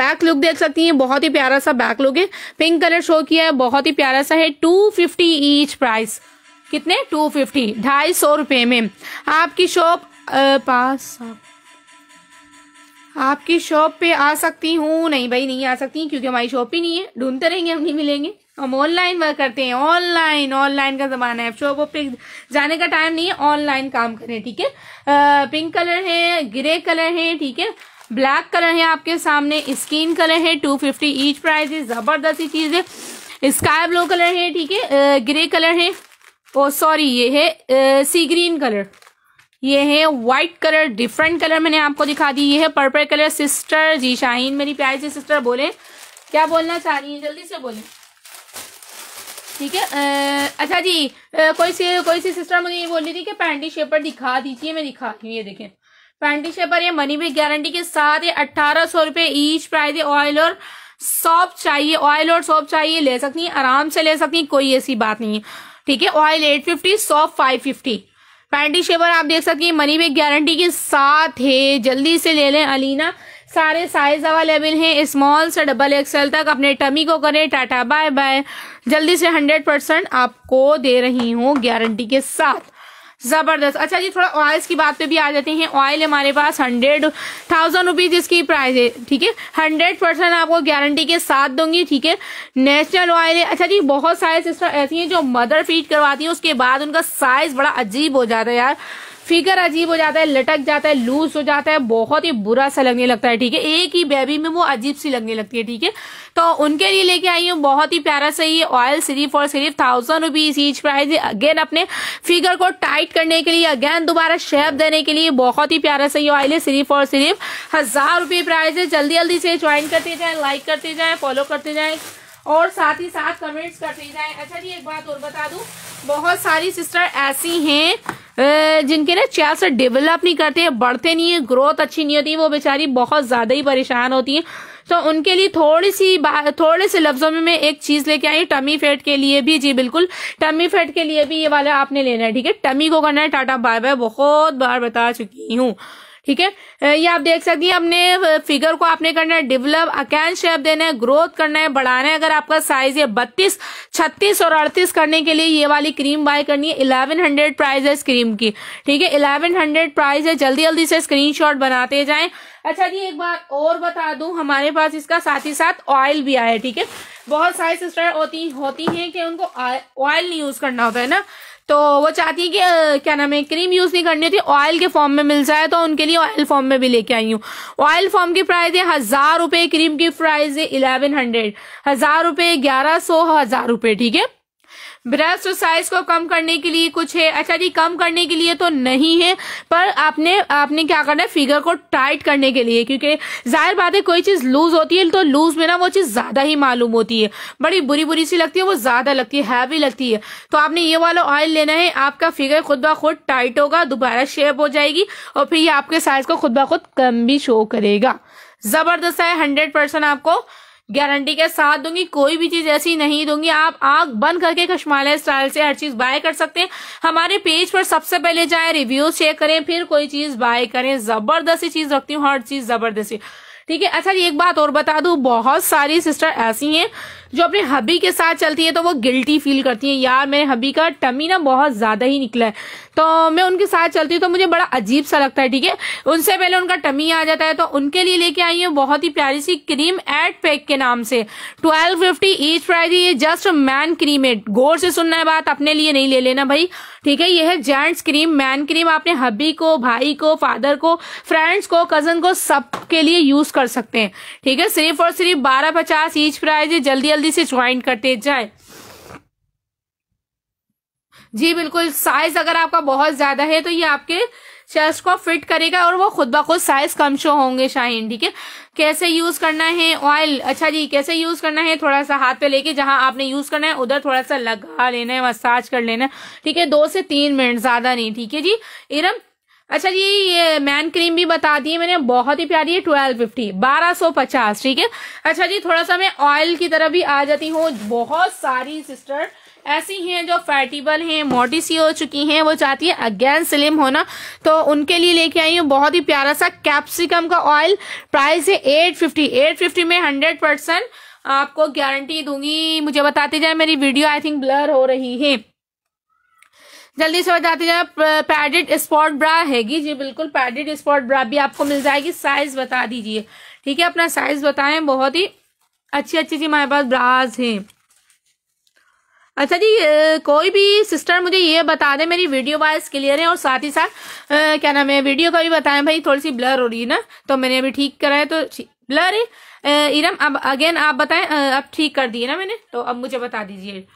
बैक लुक देख सकती है बहुत ही प्यारा सा बैक लुक है पिंक कलर शो किया है बहुत ही प्यारा सा है टू फिफ्टी ईच प्राइस कितने टू फिफ्टी ढाई सौ रुपये में आपकी शॉप पास आपकी शॉप पे आ सकती हूँ नहीं भाई नहीं आ सकती क्योंकि हमारी शॉप ही नहीं है ढूंढते रहेंगे हम नहीं मिलेंगे हम ऑनलाइन वर्क करते हैं ऑनलाइन ऑनलाइन का जमाना है शॉप पे जाने का टाइम नहीं है ऑनलाइन काम करें ठीक है पिंक कलर है ग्रे कलर है ठीक है ब्लैक कलर है आपके सामने स्किन कलर है टू फिफ्टी ईच प्राइस है जबरदस्ती चीज है स्काई ब्लू कलर है ठीक है ग्रे कलर है सॉरी ये है सी ग्रीन कलर ये है वाइट कलर डिफरेंट कलर मैंने आपको दिखा दी ये है पर्पल कलर सिस्टर जी शाहीन मेरी प्यारी से सिस्टर बोले क्या बोलना चाह रही है जल्दी से बोले ठीक है अच्छा जी आ, कोई सी कोई सी सिस्टर मुझे ये बोल रही थी कि पैंटी शेपर दिखा दीजिए मैं दिखाती हूँ ये देखें पैंटी शेपर ये मनी भी गारंटी के साथ है अट्ठारह सौ रुपये ईच प्राइस ऑयल और सॉप चाहिए ऑयल और सॉप चाहिए ले सकती हैं आराम से ले सकती हैं कोई ऐसी बात नहीं है ठीक है oil eight fifty soap five fifty panty shaper आप देख सकते हैं मनी बैग गारंटी के साथ है जल्दी से ले लें अलीना सारे साइज अवेलेबल हैं स्मॉल से डबल एक्सएल तक अपने टमी को करें टाटा बाय बाय जल्दी से हंड्रेड परसेंट आपको दे रही हूँ गारंटी के साथ जबरदस्त अच्छा जी थोड़ा ऑयल्स की बात पे भी आ जाते हैं ऑयल हमारे पास हंड्रेड थाउजेंड रुपीज इसकी प्राइस है ठीक है हंड्रेड परसेंट आपको गारंटी के साथ दूंगी ठीक है नेचुरल ऑयल है अच्छा जी बहुत सारे सिस्टर ऐसी हैं जो मदर फीड करवाती हैं उसके बाद उनका साइज बड़ा अजीब हो जाता है यार फिगर अजीब हो जाता है लटक जाता है लूज हो जाता है बहुत ही बुरा सा लगने लगता है ठीक है एक ही बेबी में वो अजीब सी लगने लगती है ठीक है तो उनके लिए लेके आई हूँ बहुत ही प्यारा सा ये ऑयल सिर्फ और सिर्फ thousand rupees each price again अपने फिगर को टाइट करने के लिए अगेन दोबारा शेप देने के लिए बहुत ही प्यारा सा ये ऑयल है सिर्फ और सिर्फ हजार रुपये प्राइस है जल्दी जल्दी से ज्वाइन करते जाए लाइक करते जाए फॉलो करते जाए और साथ ही साथ कमेंट्स करते जाए अच्छा जी एक बात और बता दू बहुत सारी सिस्टर ऐसी हैं जिनके ना से डेवलप नहीं करते हैं बढ़ते नहीं है ग्रोथ अच्छी नहीं होती वो बेचारी बहुत ज़्यादा ही परेशान होती है तो उनके लिए थोड़ी सी थोड़े से लफ्जों में मैं एक चीज लेके आई टमी फेट के लिए भी जी बिल्कुल टमी फेट के लिए भी ये वाला आपने लेना है ठीक है टमी को करना है टाटा बाय बाय बहुत बार बता चुकी हूँ ठीक है ये आप देख सकती हैं अपने फिगर को आपने करना है डेवलप अकैन शेप देना है ग्रोथ करना है बढ़ाना है अगर आपका साइज ये बत्तीस छत्तीस और अड़तीस करने के लिए ये वाली क्रीम बाय करनी है इलेवन हंड्रेड प्राइस है इस क्रीम की ठीक है इलेवन हंड्रेड प्राइस है जल्दी जल्दी से स्क्रीनशॉट बनाते जाएं अच्छा जी एक बार और बता दूं हमारे पास इसका साथ ही साथ ऑयल भी आया है ठीक है बहुत सारी सिस्टर होती होती हैं कि उनको ऑयल नहीं यूज करना होता है ना तो वो चाहती है कि क्या नाम है क्रीम यूज़ नहीं करनी होती ऑयल के फॉर्म में मिल जाए तो उनके लिए ऑयल फॉर्म में भी लेके आई हूँ ऑयल फॉर्म की प्राइस है हज़ार रुपए क्रीम की प्राइस है इलेवन हंड्रेड हज़ार रुपए ग्यारह सौ हज़ार रुपए ठीक है ब्रेस्ट साइज को कम करने के लिए कुछ है अच्छा जी कम करने के लिए तो नहीं है पर आपने आपने क्या करना है फिगर को टाइट करने के लिए क्योंकि जाहिर बात है कोई चीज़ लूज होती है तो लूज में ना वो चीज़ ज़्यादा ही मालूम होती है बड़ी बुरी बुरी सी लगती है वो ज़्यादा लगती है हैवी लगती है तो आपने ये वाला ऑयल लेना है आपका फिगर खुद ब खुद टाइट होगा दोबारा शेप हो जाएगी और फिर ये आपके साइज को खुद ब खुद कम भी शो करेगा ज़बरदस्त है हंड्रेड परसेंट आपको गारंटी के साथ दूंगी कोई भी चीज ऐसी नहीं दूंगी आप आग बंद करके कश्मालय स्टाइल से हर चीज बाय कर सकते हैं हमारे पेज पर सबसे पहले जाए रिव्यूज चेक करें फिर कोई चीज बाय करें जबरदस्ती चीज रखती हूँ हर चीज जबरदस्ती ठीक है अच्छा एक बात और बता दू बहुत सारी सिस्टर ऐसी हैं जो अपने हबी के साथ चलती है तो वो गिल्टी फील करती है यार मेरे हबी का टमी ना बहुत ज़्यादा ही निकला है तो मैं उनके साथ चलती हूँ तो मुझे बड़ा अजीब सा लगता है ठीक है उनसे पहले उनका टमी आ जाता है तो उनके लिए लेके आई हूँ बहुत ही प्यारी सी क्रीम एड पैक के नाम से ट्वेल्व फिफ्टी इच प्राइज ये जस्ट मैन क्रीम है गोर से सुनना है बात अपने लिए नहीं ले लेना भाई ठीक है ये है जेंट्स क्रीम मैन क्रीम आपने हबी को भाई को फादर को फ्रेंड्स को कजन को सब के लिए यूज कर सकते हैं ठीक है सिर्फ और सिर्फ बारह पचास इच प्राइज है जल्दी जल्दी से ज्वाइन करते जाए जी बिल्कुल साइज अगर आपका बहुत ज्यादा है तो ये आपके चेस्ट को फिट करेगा और वो खुद ब खुद साइज कम शो होंगे शाहीन ठीक है कैसे यूज करना है ऑयल अच्छा जी कैसे यूज करना है थोड़ा सा हाथ पे लेके जहां आपने यूज करना है उधर थोड़ा सा लगा लेना है मसाज कर लेना है ठीक है दो से तीन मिनट ज्यादा नहीं ठीक है जी इरम अच्छा जी ये मैन क्रीम भी बता दी मैंने बहुत ही प्यारी है ट्वेल्व फिफ्टी बारह सौ पचास ठीक है अच्छा जी थोड़ा सा मैं ऑयल की तरफ भी आ जाती हूँ बहुत सारी सिस्टर ऐसी हैं जो फैटिबल हैं मोटी सी हो चुकी हैं वो चाहती है अगेन स्लिम होना तो उनके लिए लेके आई हूँ बहुत ही प्यारा सा कैप्सिकम का ऑयल प्राइस है एट फिफ्टी एट फिफ्टी में हंड्रेड परसेंट आपको गारंटी दूंगी मुझे बताते जाए मेरी वीडियो आई थिंक ब्लर हो रही है जल्दी से बताते जाए पैडेड स्पॉट ब्रा हैगी जी बिल्कुल पैडेड स्पॉट ब्रा भी आपको मिल जाएगी साइज बता दीजिए ठीक है अपना साइज बताएं बहुत ही अच्छी अच्छी जी हमारे पास ब्राज हैं अच्छा जी कोई भी सिस्टर मुझे ये बता दे मेरी वीडियो वाइज क्लियर है और साथ ही साथ क्या नाम है वीडियो का भी बताएं भाई थोड़ी सी ब्लर हो रही है ना तो मैंने अभी ठीक करा है तो ब्लर है इरम अब अगेन आप बताएं अब ठीक कर दिए ना मैंने तो अब मुझे बता दीजिए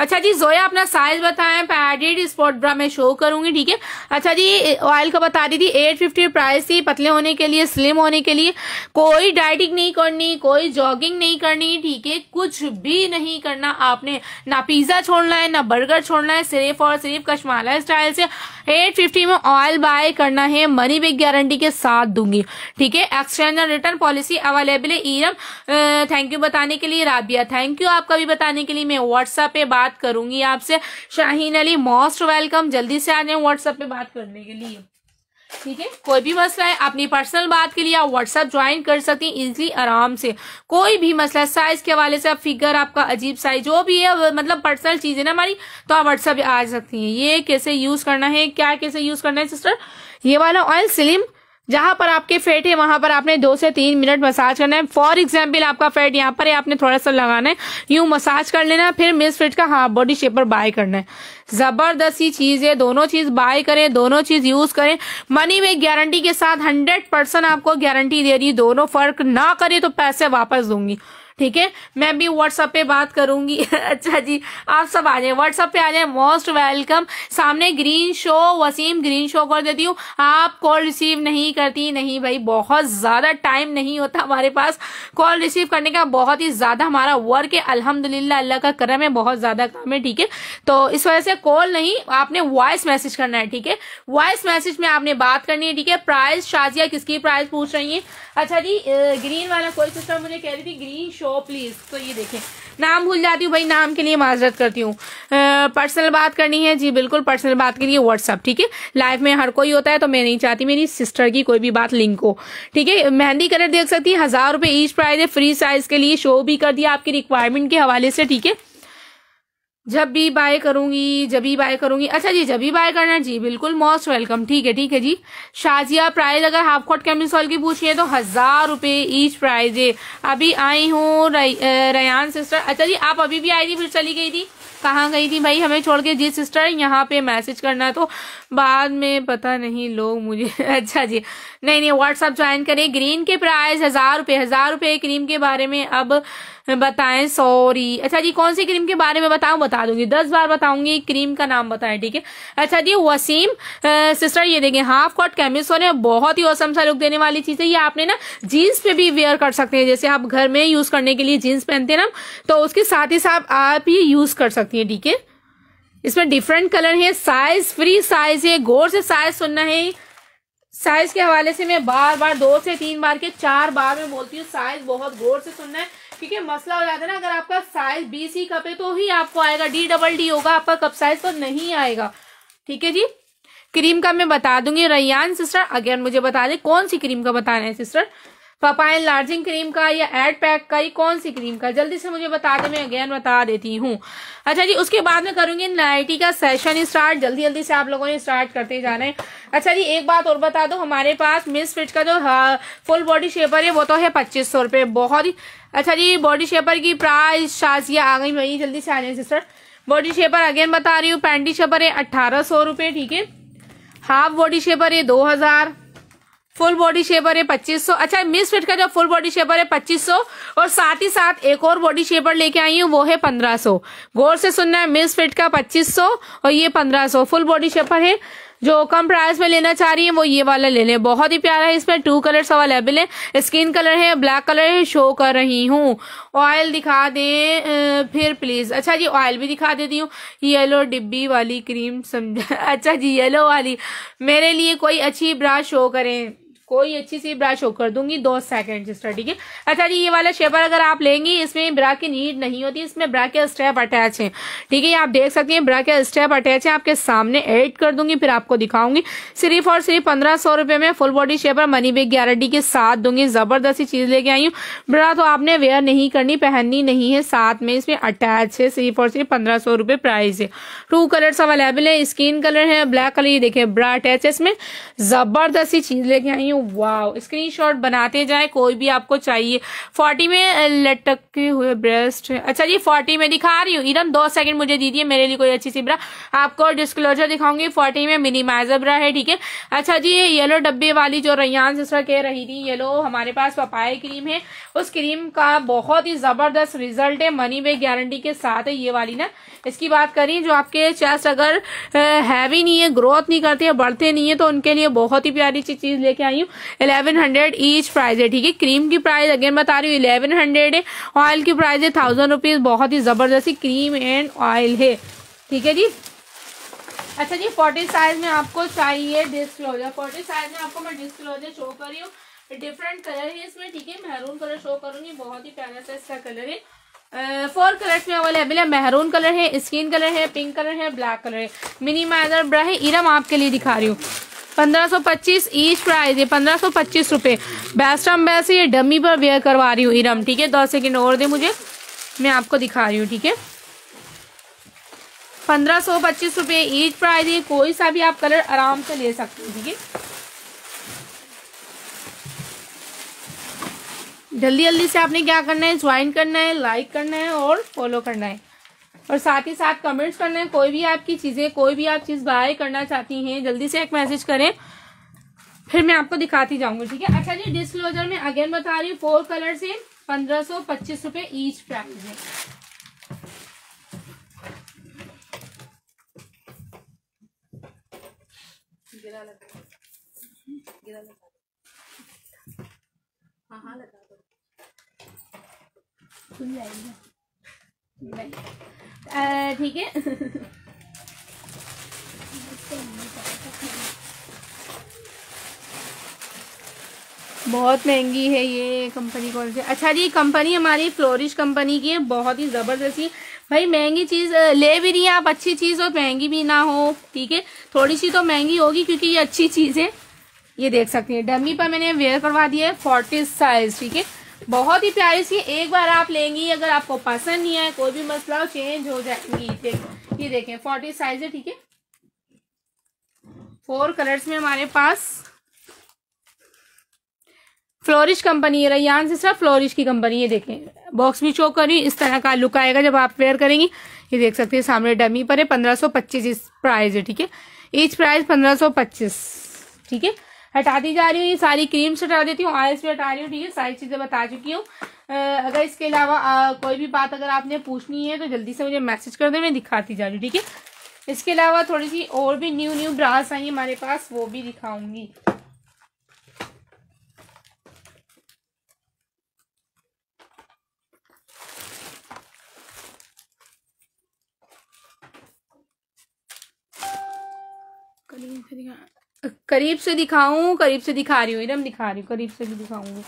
अच्छा जी जोया अपना साइज बताएं पैडेड स्पॉट ब्रा मैं शो करूंगी ठीक है अच्छा जी ऑयल का बता दी थी एट फिफ्टी प्राइस थी पतले होने के लिए स्लिम होने के लिए कोई डाइटिंग नहीं करनी कोई जॉगिंग नहीं करनी ठीक है कुछ भी नहीं करना आपने ना पिज्जा छोड़ना है ना बर्गर छोड़ना है सिर्फ और सिर्फ कश्माला स्टाइल से एट फिफ्टी में ऑयल बाय करना है मनी बैग गारंटी के साथ दूंगी ठीक है exchange and return policy available है ईरम थैंक यू बताने के लिए राबिया थैंक यू आपका भी बताने के लिए मैं व्हाट्सएप पे बात बात करूंगी आपसे शाहीन अली मोस्ट वेलकम जल्दी से आ जाए व्हाट्सएप पे बात करने के लिए ठीक है कोई भी मसला है अपनी पर्सनल बात के लिए आप व्हाट्सएप ज्वाइन कर सकते हैं इजिली आराम से कोई भी मसला है साइज के हवाले से आप फिगर आपका अजीब साइज जो भी है मतलब पर्सनल चीज है ना हमारी तो आप व्हाट्सएप आ सकती हैं ये कैसे यूज करना है क्या कैसे यूज करना है सिस्टर ये वाला ऑयल स्लिम जहां पर आपके फेट है वहां पर आपने दो से तीन मिनट मसाज करना है फॉर एग्जाम्पल आपका फैट यहाँ पर है आपने थोड़ा सा लगाना है यूं मसाज कर लेना फिर मिस फिट का हाफ बॉडी शेपर बाय करना है जबरदस्ती चीज है दोनों चीज बाय करें दोनों चीज यूज करें मनी में गारंटी के साथ हंड्रेड परसेंट आपको गारंटी दे रही दोनों फर्क ना करे तो पैसे वापस दूंगी ठीक है मैं भी व्हाट्सअप पे बात करूंगी अच्छा जी आप सब आ जाए व्हाट्सअप पे आ जाए मोस्ट वेलकम सामने green show Waseem green show कर देती हूँ आप कॉल रिसीव नहीं करती नहीं भाई बहुत ज़्यादा टाइम नहीं होता हमारे पास कॉल रिसीव करने का बहुत ही ज़्यादा हमारा वर्क है अल्हम्दुलिल्लाह अल्लाह का करम है बहुत ज़्यादा काम है ठीक है तो इस वजह से कॉल नहीं आपने वॉइस मैसेज करना है ठीक है वॉइस मैसेज में आपने बात करनी है ठीक है प्राइस शाजिया किसकी प्राइस पूछ रही है अच्छा जी ग्रीन वाला कोई सिस्टम मुझे कह रही थी ग्रीन शो हो प्लीज तो ये देखें नाम भूल जाती हूँ भाई नाम के लिए माजरत करती हूँ पर्सनल बात करनी है जी बिल्कुल पर्सनल बात के लिए व्हाट्सअप ठीक है लाइफ में हर कोई होता है तो मैं नहीं चाहती मेरी सिस्टर की कोई भी बात लिंक हो ठीक है मेहंदी कलर देख सकती है हजार रुपए ईच प्राइस है फ्री साइज के लिए शो भी कर दिया आपकी रिक्वायरमेंट के हवाले से ठीक है जब भी बाय करूंगी जब भी बाय करूंगी अच्छा जी जब भी बाय करना जी बिल्कुल मोस्ट वेलकम ठीक है ठीक है जी शाजिया प्राइस अगर हाफ कॉट कैमिस सॉल की पूछिए तो हजार रुपए ईच प्राइज है अभी आई हूँ रयान सिस्टर अच्छा जी आप अभी भी आई थी फिर चली गई थी कहाँ गई थी भाई हमें छोड़ के जी सिस्टर यहाँ पे मैसेज करना है तो बाद में पता नहीं लोग मुझे अच्छा जी नहीं नहीं व्हाट्सअप ज्वाइन करें ग्रीन के प्राइस हजार रुपये हजार रुपये क्रीम के बारे में अब बताएं सॉरी अच्छा जी कौन सी क्रीम के बारे में बताऊं बता दूंगी दस बार बताऊंगी क्रीम का नाम बताएं ठीक है अच्छा जी वसीम आ, सिस्टर ये देखें हाफ कॉट कैमिस और बहुत ही औसम सा लुक देने वाली चीज है ये आपने ना जीन्स पे भी वेयर कर सकते हैं जैसे आप घर में यूज करने के लिए जीन्स पहनते हैं ना तो उसके साथ ही साथ आप ये यूज कर सकती है ठीक है इसमें डिफरेंट कलर है साइज फ्री साइज है गौर से साइज सुनना है साइज के हवाले से मैं बार बार दो से तीन बार के चार बार में बोलती हूँ साइज बहुत गौर से सुनना है ठीक है मसला हो जाता है ना अगर आपका साइज बी सी कप है तो ही आपको आएगा डी डबल डी होगा आपका कप साइज तो नहीं आएगा ठीक है जी क्रीम का मैं बता दूंगी रैयान सिस्टर अगेन मुझे बता दे कौन सी क्रीम का बताना है सिस्टर पपाइन लार्जिंग क्रीम का या एड पैक का ये कौन सी क्रीम का जल्दी से मुझे बता दे मैं अगेन बता देती हूँ अच्छा जी उसके बाद में करूंगी नाइटी का सेशन स्टार्ट जल्दी जल्दी से आप लोगों ने स्टार्ट करते जाना है अच्छा जी एक बात और बता दो हमारे पास मिस फिट का जो फुल बॉडी शेपर है वो तो है पच्चीस सौ रुपये बहुत ही अच्छा जी बॉडी शेपर की प्राइस शाजिया आ गई वही जल्दी से आ जाए सिस्टर बॉडी शेपर अगेन बता रही हूँ पैंटी शेपर है अट्ठारह सौ रुपये ठीक है हाफ बॉडी शेपर है दो हजार फुल बॉडी शेपर है 2500 अच्छा मिस फिट का जो फुल बॉडी शेपर है 2500 और साथ ही साथ एक और बॉडी शेपर लेके आई हूँ वो है 1500 गौर से सुनना है मिस फिट का 2500 और ये 1500 फुल बॉडी शेपर है जो कम प्राइस में लेना चाह रही है वो ये वाला ले लें बहुत ही प्यारा है इसमें टू कलर अवेलेबल है स्किन कलर है ब्लैक कलर है शो कर रही हूँ ऑयल दिखा दें फिर प्लीज़ अच्छा जी ऑयल भी दिखा देती हूँ येलो डिब्बी वाली क्रीम समझा अच्छा जी येलो वाली मेरे लिए कोई अच्छी ब्रा शो करें कोई अच्छी सी ब्रश शो कर दूंगी दो सेकंड सिस्टर ठीक है अच्छा जी ये वाला शेपर अगर आप लेंगी इसमें ब्रा की नीड नहीं होती इसमें ब्रा के स्टेप अटैच है ठीक है आप देख सकती हैं ब्रा के स्टेप अटैच है आपके सामने एड कर दूंगी फिर आपको दिखाऊंगी सिर्फ और सिर्फ पंद्रह सौ रुपये में full body shaper money back guarantee के साथ दूंगी जबरदस्ती चीज लेके आई हूँ ब्रा तो आपने वेयर नहीं करनी पहननी नहीं है साथ में इसमें अटैच है सिर्फ और सिर्फ पंद्रह सौ रुपए प्राइस है टू कलर अवेलेबल है स्किन कलर है ब्लैक कलर ये देखे ब्रा अटैच है इसमें जबरदस्ती चीज लेके आई हूँ वाओ स्क्रीनशॉट बनाते जाए कोई भी आपको चाहिए फोर्टी में लटके हुए ब्रेस्ट अच्छा जी फोर्टी में दिखा रही हूँ इधर दो सेकंड मुझे दीजिए मेरे लिए कोई अच्छी सी ब्रा आपको डिस्क्लोजर दिखाऊंगी फोर्टी में मिनिमाइजर ब्रा है ठीक है अच्छा जी ये येलो डब्बे वाली जो रैयान जिस कह रही थी येलो हमारे पास पपाई क्रीम है उस क्रीम का बहुत ही जबरदस्त रिजल्ट है मनी बैग गारंटी के साथ है ये वाली ना इसकी बात करें जो आपके चेस्ट अगर हैवी नहीं है ग्रोथ नहीं करते है बढ़ते नहीं है तो उनके लिए बहुत ही प्यारी चीज़ लेके आई हूँ इलेवन हंड्रेड ईच प्राइस है ठीक है क्रीम की प्राइस अगेन बता रही हूँ इलेवन हंड्रेड है ऑयल की प्राइस है थाउजेंड रुपीज बहुत ही जबरदस्ती क्रीम एंड ऑयल है ठीक है जी अच्छा जी फोर्टी साइज में आपको चाहिए डिस्कलोजर फोर्टी साइज में आपको मैं डिस्कलोजर शो कर रही हूँ डिफरेंट कलर है इसमें ठीक है मेहरून कलर शो करूंगी बहुत ही प्यारा सा इसका कलर है फोर कलर्स में अवेलेबल है मेहरून कलर है स्किन कलर है पिंक कलर है ब्लैक कलर है मिनिमाइजर ब्रा है इरम आपके लिए दिखा रही हूँ पंद्रह सौ पच्चीस ईच प्राइस ये पंद्रह सौ पच्चीस रुपये बेस्ट हम बेस्ट ये डमी पर वेयर करवा रही हूँ इरम ठीक है दस सेकेंड और दे मुझे मैं आपको दिखा रही हूँ ठीक है पंद्रह सौ पच्चीस रुपये ईच प्राइस ये कोई सा भी आप कलर आराम से ले सकते हैं ठीक है जल्दी जल्दी से आपने क्या करना है ज्वाइन करना है लाइक करना है और फॉलो करना है और साथ ही साथ कमेंट्स करना है कोई भी आपकी चीज़ें कोई भी आप चीज़ बाय करना चाहती हैं जल्दी से एक मैसेज करें फिर मैं आपको दिखाती जाऊंगी ठीक है अच्छा जी डिस्क्लोजर में अगेन बता रही हूँ फोर कलर से पंद्रह सौ पच्चीस रुपए ईच प्राइस है हाँ हाँ लगा दो सुन जाएगी ठीक है बहुत महंगी है ये कंपनी कौन सी अच्छा जी कंपनी हमारी फ्लोरिश कंपनी की है बहुत ही ज़बरदस्त है भाई महंगी चीज़ ले भी रही है आप अच्छी चीज़ हो महंगी भी ना हो ठीक है थोड़ी सी तो महंगी होगी क्योंकि ये अच्छी चीज़ है ये देख सकते हैं डमी पर मैंने वेयर करवा दिया है फोर्टी साइज ठीक है बहुत ही प्यारी सी एक बार आप लेंगी अगर आपको पसंद नहीं आए कोई भी मसला हो चेंज हो जाएंगी देख ये देखें फोर्टी साइज है ठीक है फोर कलर्स में हमारे पास फ्लोरिश कंपनी है रैयान से सर फ्लोरिश की कंपनी ये देखें बॉक्स भी चौक करी इस तरह का लुक आएगा जब आप वेयर करेंगी ये देख सकते हैं सामने डमी पर है पंद्रह सौ पच्चीस इस प्राइस है ठीक है ईच प्राइस पंद्रह सौ पच्चीस ठीक है हटाती जा रही हूँ ये सारी क्रीम्स हटा देती हूँ ऑयल्स भी हटा रही हूँ ठीक है सारी चीज़ें बता चुकी हूँ अगर इसके अलावा कोई भी बात अगर आपने पूछनी है तो जल्दी से मुझे मैसेज कर दें मैं दिखाती जा रही हूँ ठीक है इसके अलावा थोड़ी सी और भी न्यू न्यू ब्रास आई हमारे पास वो भी दिखाऊंगी कलिंग फिर दिखा करीब से दिखाऊं करीब से दिखा रही हूँ एकदम दिखा रही हूँ करीब से भी दिखाऊंगी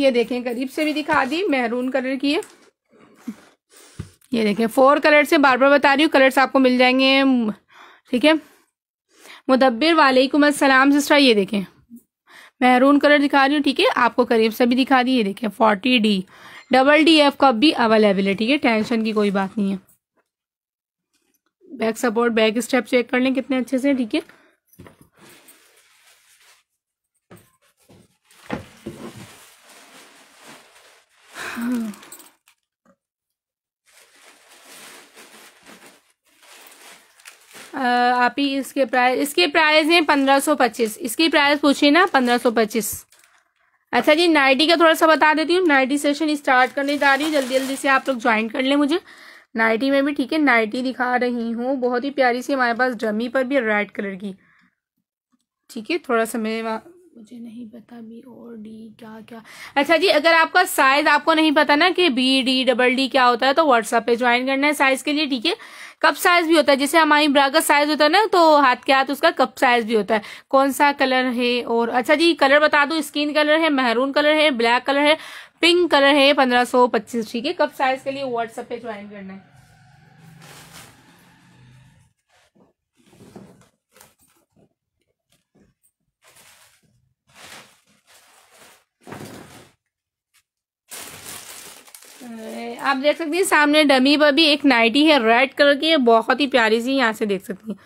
ये देखें करीब से भी दिखा दी मेहरून कलर की है ये देखें फोर कलर से बार बार बता रही हूँ कलर्स आपको मिल जाएंगे ठीक है मुदब्बिर वालेकुम अस्सलाम सिस्टर ये देखें मेहरून कलर दिखा रही हूँ ठीक है आपको करीब से भी दिखा दी ये देखें forty D double D F का भी अवेलेबल है ठीक है टेंशन की कोई बात नहीं है back support back step check कर लें कितने अच्छे से ठीक है हाँ। आप ही इसके प्राइस इसके प्राइस हैं पंद्रह सौ पच्चीस इसकी प्राइस पूछिए ना पंद्रह सौ पच्चीस अच्छा जी नाइटी का थोड़ा सा बता देती हूँ नाइटी सेशन स्टार्ट करने जा रही हूँ जल्दी जल्दी से आप लोग ज्वाइन कर ले मुझे नाइटी में भी ठीक है नाइटी दिखा रही हूँ बहुत ही प्यारी सी हमारे पास जमी पर भी रेड कलर की ठीक है थोड़ा सा मैं मुझे नहीं पता बी और डी क्या क्या अच्छा जी अगर आपका साइज आपको नहीं पता ना कि बी डी डबल डी क्या होता है तो व्हाट्सएप पे ज्वाइन करना है साइज के लिए ठीक है कप साइज भी होता है जैसे हमारी ब्रा का साइज होता है ना तो हाथ के हाथ उसका कप साइज भी होता है कौन सा कलर है और अच्छा जी कलर बता दो स्किन कलर है मेहरून कलर है ब्लैक कलर है पिंक कलर है पंद्रह सौ पच्चीस ठीक है कप साइज के लिए व्हाट्सएप पे ज्वाइन करना है आप देख सकती हैं सामने डमी पर भी एक नाइटी है रेड कलर की है बहुत ही प्यारी सी यहाँ से देख सकती हैं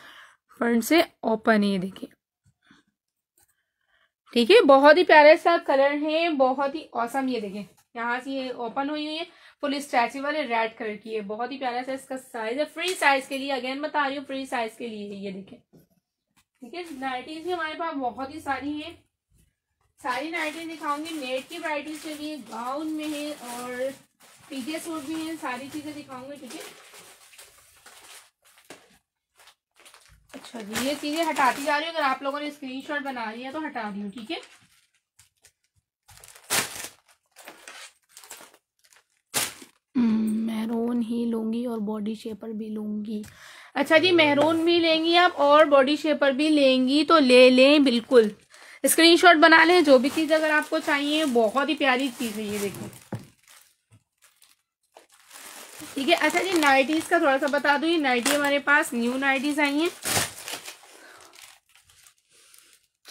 फ्रंट से ओपन है ये देखिए ठीक है बहुत ही प्यारा सा कलर है बहुत ही औसम ये देखिए यहाँ से ये ओपन हुई हुई है फुल स्ट्रेचेबल है रेड कलर की है बहुत ही प्यारा सा इसका साइज है फ्री साइज के लिए अगेन बता रही हूँ फ्री साइज के लिए ये देखे ठीक है नाइटीज भी हमारे पास बहुत ही सारी है सारी नाइटी दिखाऊंगी नेट की वराइटीज के भी गाउन में है और पीजे सूट भी है सारी चीजें दिखाऊंगी ठीक है अच्छा जी ये चीजें हटाती जा रही हूँ अगर आप लोगों ने स्क्रीनशॉट बना लिया तो हटा दी ठीक है मेहरून हम्म, ही लूंगी और बॉडी शेपर भी लूंगी अच्छा जी महरून भी लेंगी आप और बॉडी शेपर भी लेंगी तो ले लें बिल्कुल स्क्रीनशॉट बना लें जो भी चीज़ अगर आपको चाहिए बहुत ही प्यारी चीज़ है ये देखिए ठीक है अच्छा जी नाइटीज़ का थोड़ा सा बता दू ये नाइटी हमारे पास न्यू नाइटीज़ आई है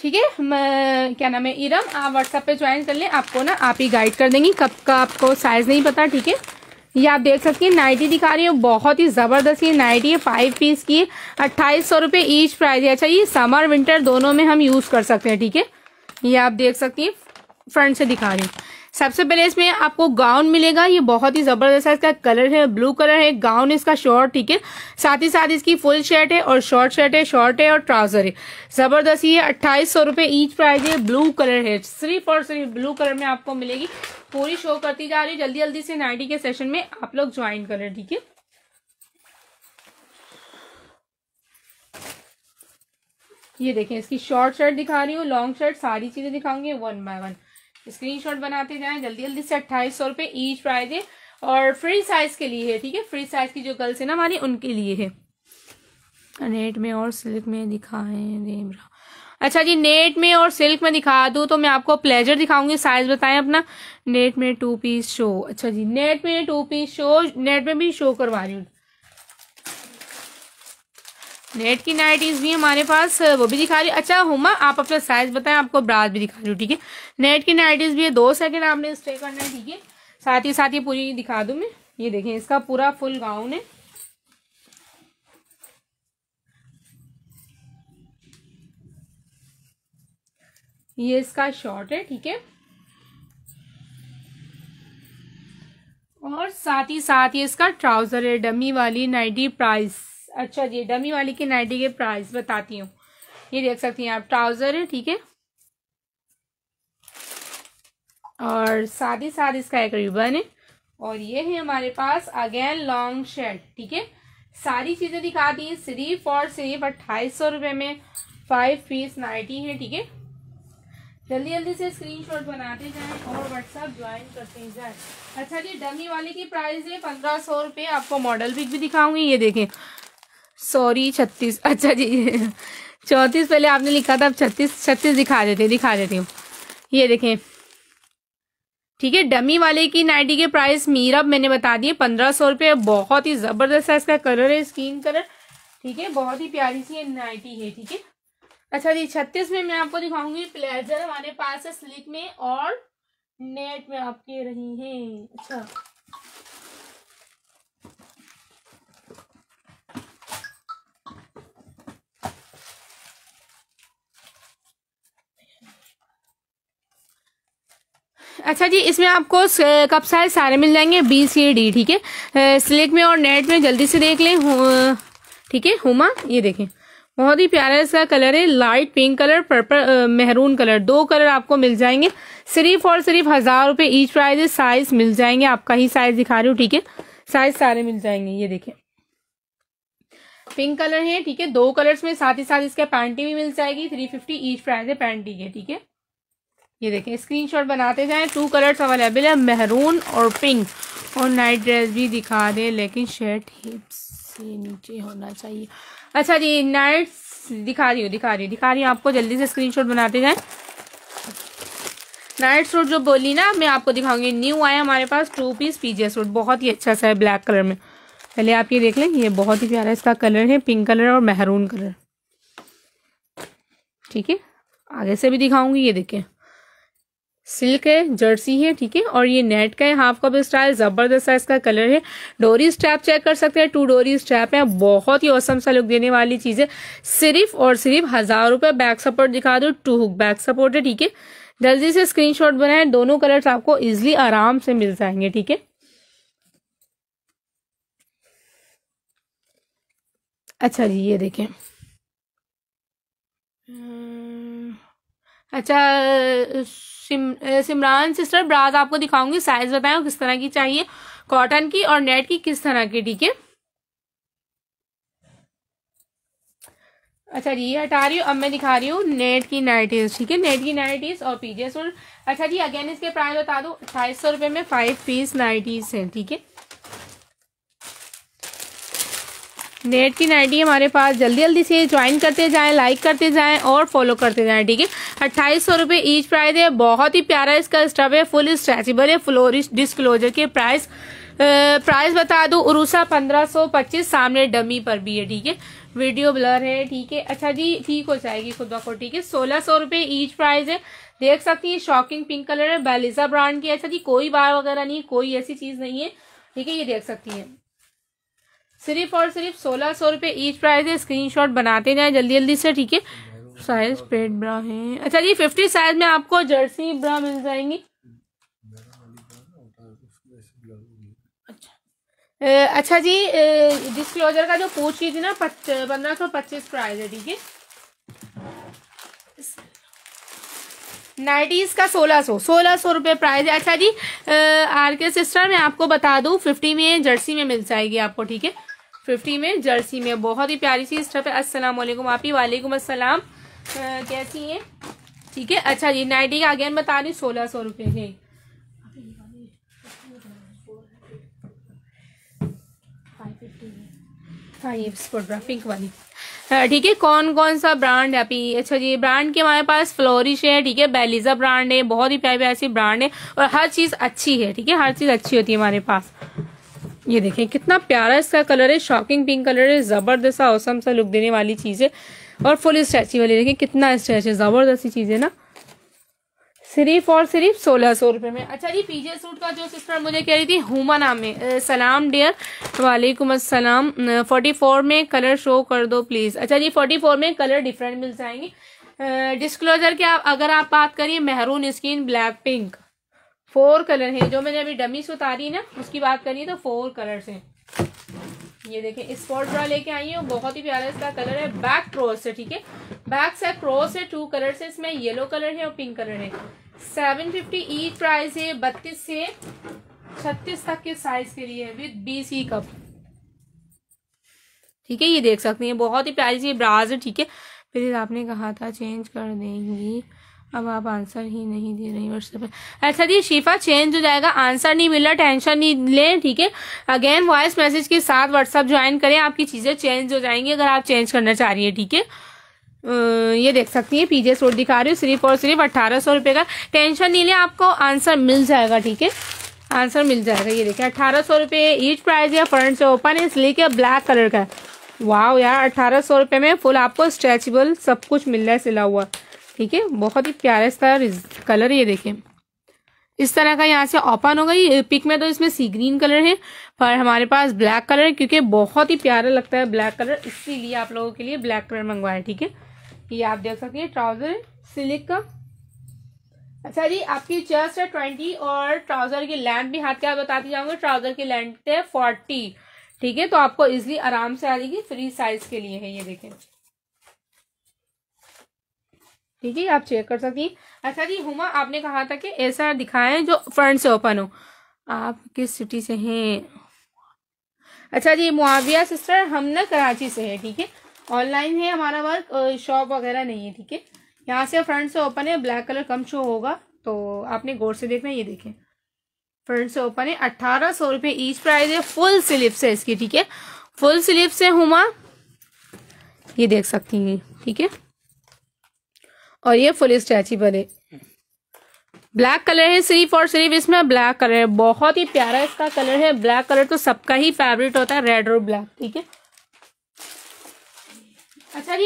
ठीक है क्या नाम है इरम आप व्हाट्सएप पे ज्वाइन कर ले आपको ना आप ही गाइड कर देंगी कब का आपको साइज़ नहीं पता ठीक है ये आप देख सकती हैं नाइटी दिखा रही है बहुत ही ज़बरदस्त ये नाइटी है फाइव पीस की अट्ठाईस सौ रुपये ईच प्राइस है अच्छा ये समर विंटर दोनों में हम यूज़ कर सकते हैं ठीक है ये आप देख सकती हैं फ्रंट से दिखा रही हूँ सबसे पहले इसमें आपको गाउन मिलेगा ये बहुत ही जबरदस्त है इसका कलर है ब्लू कलर है गाउन इसका शॉर्ट ठीक है साथ ही साथ इसकी फुल शर्ट है और शॉर्ट शर्ट है शॉर्ट है और ट्राउजर है जबरदस्त ये अट्ठाईस सौ रुपए ईच प्राइस है ब्लू कलर है सिर्फ और सिर्फ ब्लू कलर में आपको मिलेगी पूरी शो करती जा रही है जल्दी जल्दी से नाइटी के सेशन में आप लोग ज्वाइन करें ठीक है ये देखें इसकी शॉर्ट शर्ट दिखा रही हूँ लॉन्ग शर्ट सारी चीजें दिखाऊंगी वन बाय वन स्क्रीनशॉट बनाते जाएं जल्दी जल्दी से अट्ठाईस सौ रुपये ईच प्राइज है और फ्री साइज के लिए है ठीक है फ्री साइज की जो गर्ल्स है ना हमारी उनके लिए है नेट में और सिल्क में दिखाएं रेमरा अच्छा जी नेट में और सिल्क में दिखा दूँ तो मैं आपको प्लेजर दिखाऊंगी साइज बताएं अपना नेट में टू पीस शो अच्छा जी नेट में टू पीस शो नेट में भी शो करवा रही हूँ नेट की नाइटीज़ भी हमारे पास वो भी दिखा रही अच्छा हुमा आप अपना साइज़ बताएं आपको ब्राज भी दिखा रही हूँ ठीक है नेट की नाइटीज़ भी है दो सेकंड आपने स्टे करना है ठीक है साथ ही साथ ये पूरी दिखा दू मैं ये देखें इसका पूरा फुल गाउन है ये इसका शॉर्ट है ठीक है और साथ ही साथ ये इसका ट्राउज़र है डमी वाली नाइटी प्राइस अच्छा जी डमी वाली की नाइटी के प्राइस बताती हूँ ये देख सकती हैं आप ट्राउज़र है ठीक है और साथ ही साथ इसका एक रिबन है और ये है हमारे पास अगेन लॉन्ग शर्ट ठीक है सारी चीज़ें दिखा दी सिर्फ और सिर्फ अट्ठाईस सौ रुपये में फाइव पीस नाइटी है ठीक है जल्दी जल्दी से स्क्रीनशॉट बनाते जाएं और व्हाट्सएप ज्वाइन करते जाएं अच्छा जी डमी वाले की प्राइस है पंद्रह सौ रुपये आपको मॉडल पिक भी दिखाऊंगी ये देखें सॉरी छत्तीस अच्छा जी चौंतीस पहले आपने लिखा था अब छत्तीस छत्तीस दिखा देते दिखा देती हूँ ये देखें ठीक है डमी वाले की नाइटी के प्राइस मीरब मैंने बता दिए पंद्रह सौ रुपये बहुत ही ज़बरदस्त है इसका कलर है स्किन कलर ठीक है बहुत ही प्यारी सी नाइटी है ठीक है अच्छा जी छत्तीस में मैं आपको दिखाऊंगी प्लेजर हमारे पास है स्लिक में और नेट में आपके रही है अच्छा अच्छा जी इसमें आपको कब साइज सारे मिल जाएंगे बी सी डी ठीक है स्लेक में और नेट में जल्दी से देख लें ठीक है हुमा ये देखें बहुत ही प्यारा इसका कलर है light pink colour purple maroon colour दो कलर आपको मिल जाएंगे सिर्फ और सिर्फ हजार रुपये ईच प्राइज साइज मिल जाएंगे आपका ही साइज दिखा रही हूँ ठीक है साइज सारे मिल जाएंगे ये देखें पिंक कलर है ठीक है दो कलर्स में साथ ही साथ इसका पैंटी भी मिल जाएगी थ्री फिफ्टी ईच प्राइज है पैंटी के ठीक है ये देखें स्क्रीनशॉट बनाते जाएं टू कलर्स अवेलेबल है मेहरून और पिंक और नाइट ड्रेस भी दिखा दें लेकिन शर्ट हिप्स से नीचे होना चाहिए अच्छा जी नाइट दिखा रही हूँ दिखा रही हूँ दिखा रही हूँ आपको जल्दी से स्क्रीनशॉट बनाते जाएं नाइट सूट जो बोली ना मैं आपको दिखाऊंगी न्यू आया हमारे पास टू पीस पीजे सूट बहुत ही अच्छा सा है ब्लैक कलर में पहले आप ये देख लें ये बहुत ही प्यारा इसका कलर है पिंक कलर और मेहरून कलर ठीक है आगे से भी दिखाऊंगी ये देखें सिल्क है जर्सी है ठीक है और ये नेट का है हाफ कप स्टाइल जबरदस्त है इसका कलर है डोरी स्ट्रैप चेक कर सकते हैं टू डोरी स्ट्रैप है बहुत ही औसम सा लुक देने वाली चीज है सिर्फ और सिर्फ हजार रुपए बैक सपोर्ट दिखा दो टू हुक बैक सपोर्ट है ठीक है जल्दी से स्क्रीनशॉट बनाए दोनों कलर्स आपको इजिली आराम से मिल जाएंगे ठीक है अच्छा जी ये देखें अच्छा सिमरान सिस्टर ब्राज आपको दिखाऊंगी साइज बताए किस तरह की चाहिए कॉटन की और नेट की किस तरह की ठीक है अच्छा जी ये हटा रही हूँ अब मैं दिखा रही हूँ नेट की नाइटीज ठीक है नेट की नाइटीज और पीजेस और अच्छा जी अगेन इसके प्राइस बता दो अट्ठाईस सौ रुपये में फाइव पीस नाइटीज हैं ठीक है नेट की नाइटी हमारे पास जल्दी जल्दी से ज्वाइन करते जाएं लाइक करते जाएं और फॉलो करते जाएं ठीक है अट्ठाईस सौ रुपये ईच प्राइस है बहुत ही प्यारा इसका स्टव है फुल स्ट्रेचेबल है फ्लोरिश डिस्क्लोजर के प्राइस प्राइस बता दो उरूसा पंद्रह सौ पच्चीस सामने डमी पर भी है ठीक है वीडियो ब्लर है ठीक है अच्छा जी ठीक हो जाएगी खुद को ठीक है सोलह सौ रुपये ईच प्राइस है देख सकती है शॉकिंग पिंक कलर है बेलिजा ब्रांड की अच्छा जी कोई बार वगैरह नहीं कोई ऐसी चीज नहीं है ठीक है ये देख सकती है सिर्फ और सिर्फ सोलह सौ रुपये ईच प्राइस है स्क्रीनशॉट बनाते जाए जल्दी जल्दी से ठीक है साइज पेड ब्रा है अच्छा जी फिफ्टी साइज में आपको जर्सी ब्रा मिल जाएंगी अच्छा अच्छा जी डिस्क्लोजर का जो पूछ की थी ना पंद्रह सौ पच्चीस प्राइस है ठीक है नाइटीज़ का सोलह सौ सोलह सौ रुपये प्राइस है अच्छा जी आर के सिस्टर मैं आपको बता दूँ फिफ्टी में जर्सी में मिल जाएगी आपको ठीक है फिफ्टी में जर्सी में बहुत ही प्यारी सी स्टफ है असलम आप ही वालेकुम असलम कैसी है ठीक है अच्छा जी नाइटी का अगेन बता रही सोलह सौ रुपये के पिंक वाली ठीक है कौन कौन सा ब्रांड है अभी अच्छा जी ब्रांड के हमारे पास फ्लोरिश है ठीक है बेलिजा ब्रांड है बहुत ही प्यारी प्यारी ब्रांड है और हर चीज़ अच्छी है ठीक है हर चीज़ अच्छी होती है हमारे पास ये देखें कितना प्यारा इसका कलर है शॉकिंग पिंक कलर है ज़बरदस्त औसम सा लुक देने वाली चीज़ है और फुल स्ट्रेची वाली देखें कितना स्ट्रेच है ज़बरदस्ती चीज़ है ना सिर्फ और सिर्फ सोलह सौ रुपये में अच्छा जी पीजे सूट का जो सिस्टर मुझे कह रही थी हुमा नाम में सलाम डियर वालेकुम अस्सलाम फोर्टी फोर में कलर शो कर दो प्लीज़ अच्छा जी फोर्टी फोर में कलर डिफरेंट मिल जाएंगे डिस्क्लोजर के आप अगर आप बात करिए maroon skin black pink four colour हैं जो मैंने अभी डमीज उतारी ना उसकी बात करी तो फोर कलर हैं ये देखें स्पॉट ड्रा लेके आई है बहुत ही प्यारा इसका कलर है बैक क्रॉस है ठीक है बैक से क्रॉस है टू कलर से इसमें येलो कलर है और पिंक कलर है सेवन फिफ्टी ईच प्राइस है बत्तीस से छत्तीस तक के साइज के लिए विद बी सी कप ठीक है ये देख सकते हैं बहुत ही प्यारी सी ब्राज है ठीक है फिर आपने कहा था चेंज कर देंगी अब आप आंसर ही नहीं दे रही व्हाट्सएप पे अच्छा जी शिफा चेंज हो जाएगा आंसर नहीं मिल रहा टेंशन नहीं लें ठीक है अगेन वॉइस मैसेज के साथ व्हाट्सएप ज्वाइन करें आपकी चीज़ें चेंज हो जाएंगी अगर आप चेंज करना चाह रही है ठीक है ये देख सकती हैं पीजे सोट दिखा रही हूँ सिर्फ और सिर्फ अट्ठारह सौ रुपये का टेंशन नहीं लें आपको आंसर मिल जाएगा ठीक है आंसर मिल जाएगा ये देखिए अट्ठारह सौ रुपये ईच प्राइस या फ्रंट से ओपन है इसलिए कि ब्लैक कलर का है वाह यार अट्ठारह सौ रुपये में फुल आपको स्ट्रेचबल सब कुछ मिल रहा है सिला हुआ ठीक है बहुत ही प्यारा सा कलर ये देखे इस तरह का यहाँ से ओपन होगा ये पिक में तो इसमें सी ग्रीन कलर है पर हमारे पास ब्लैक कलर है क्योंकि बहुत ही प्यारा लगता है ब्लैक कलर इसीलिए आप लोगों के लिए ब्लैक कलर मंगवाया ठीक है ये आप देख सकते हैं ट्राउजर सिल्क का अच्छा जी आपकी चेस्ट है ट्वेंटी और ट्राउजर की लेंथ भी हाथ आप बताती जाऊंगे ट्राउजर की लेंथ है फोर्टी ठीक है तो आपको इजिली आराम से आ जाएगी फ्री साइज के लिए है ये देखें ठीक है आप चेक कर सकती हैं अच्छा जी हुमा आपने कहा था कि ऐसा दिखाएं जो फ्रंट से ओपन हो आप किस सिटी से हैं अच्छा जी मुआविया सिस्टर हम ना कराची से है ठीक है ऑनलाइन है हमारा वर्क शॉप वगैरह नहीं है ठीक है यहाँ से फ्रंट से ओपन है ब्लैक कलर कम शो होगा तो आपने गौर से देखना ये देखें फ्रंट से ओपन है अट्ठारह सौ रुपये ईच प्राइस है फुल स्लिप से इसकी ठीक है फुल स्लिप से हुमा ये देख सकती हैं ठीक है और ये फुल स्टैची बने ब्लैक कलर है सिर्फ और सिर्फ इसमें ब्लैक कलर है बहुत ही प्यारा इसका कलर है ब्लैक कलर तो सबका ही फेवरेट होता है रेड और ब्लैक ठीक है अच्छा जी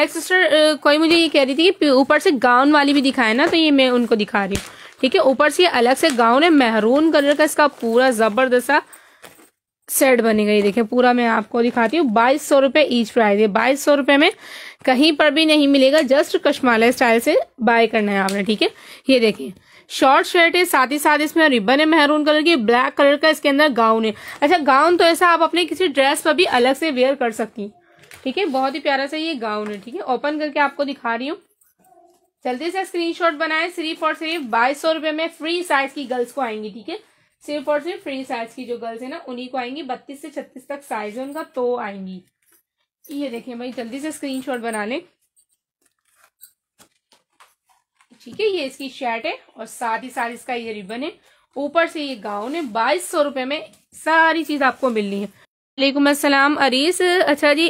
एक सिस्टर कोई मुझे ये कह रही थी कि ऊपर से गाउन वाली भी दिखाए ना तो ये मैं उनको दिखा रही हूँ ठीक है ऊपर से अलग से गाउन है मेहरून कलर का इसका पूरा जबरदस्त सेट बनेगा ये देखिए पूरा मैं आपको दिखाती हूँ बाईस सौ रुपये ईच प्राइस है बाईस सौ रुपये में कहीं पर भी नहीं मिलेगा जस्ट कश्माला स्टाइल से बाय करना है आपने ठीक है ये देखिए शॉर्ट शर्ट है साथ ही साथ इसमें रिबन है मेहरून कलर की ब्लैक कलर का इसके अंदर गाउन है अच्छा गाउन तो ऐसा आप अपने किसी ड्रेस पर भी अलग से वेयर कर सकती हैं ठीक है बहुत ही प्यारा सा ये गाउन है ठीक है ओपन करके आपको दिखा रही हूँ जल्दी से स्क्रीनशॉट बनाएं सिर्फ और सिर्फ बाईस सौ रुपये में फ्री साइज की गर्ल्स को आएंगी ठीक है सिर्फ और सिर्फ फ्री साइज की जो गर्ल्स है ना उन्हीं को आएंगी बत्तीस से छत्तीस तक साइज है उनका तो आएंगी ये देखिए भाई जल्दी से स्क्रीनशॉट बना लें ठीक है ये इसकी शर्ट है और साथ ही साथ इसका ये रिबन है ऊपर से ये गाउन है बाईस सौ रुपए में सारी चीज आपको मिलनी है वालेकुम असलम अरीस अच्छा जी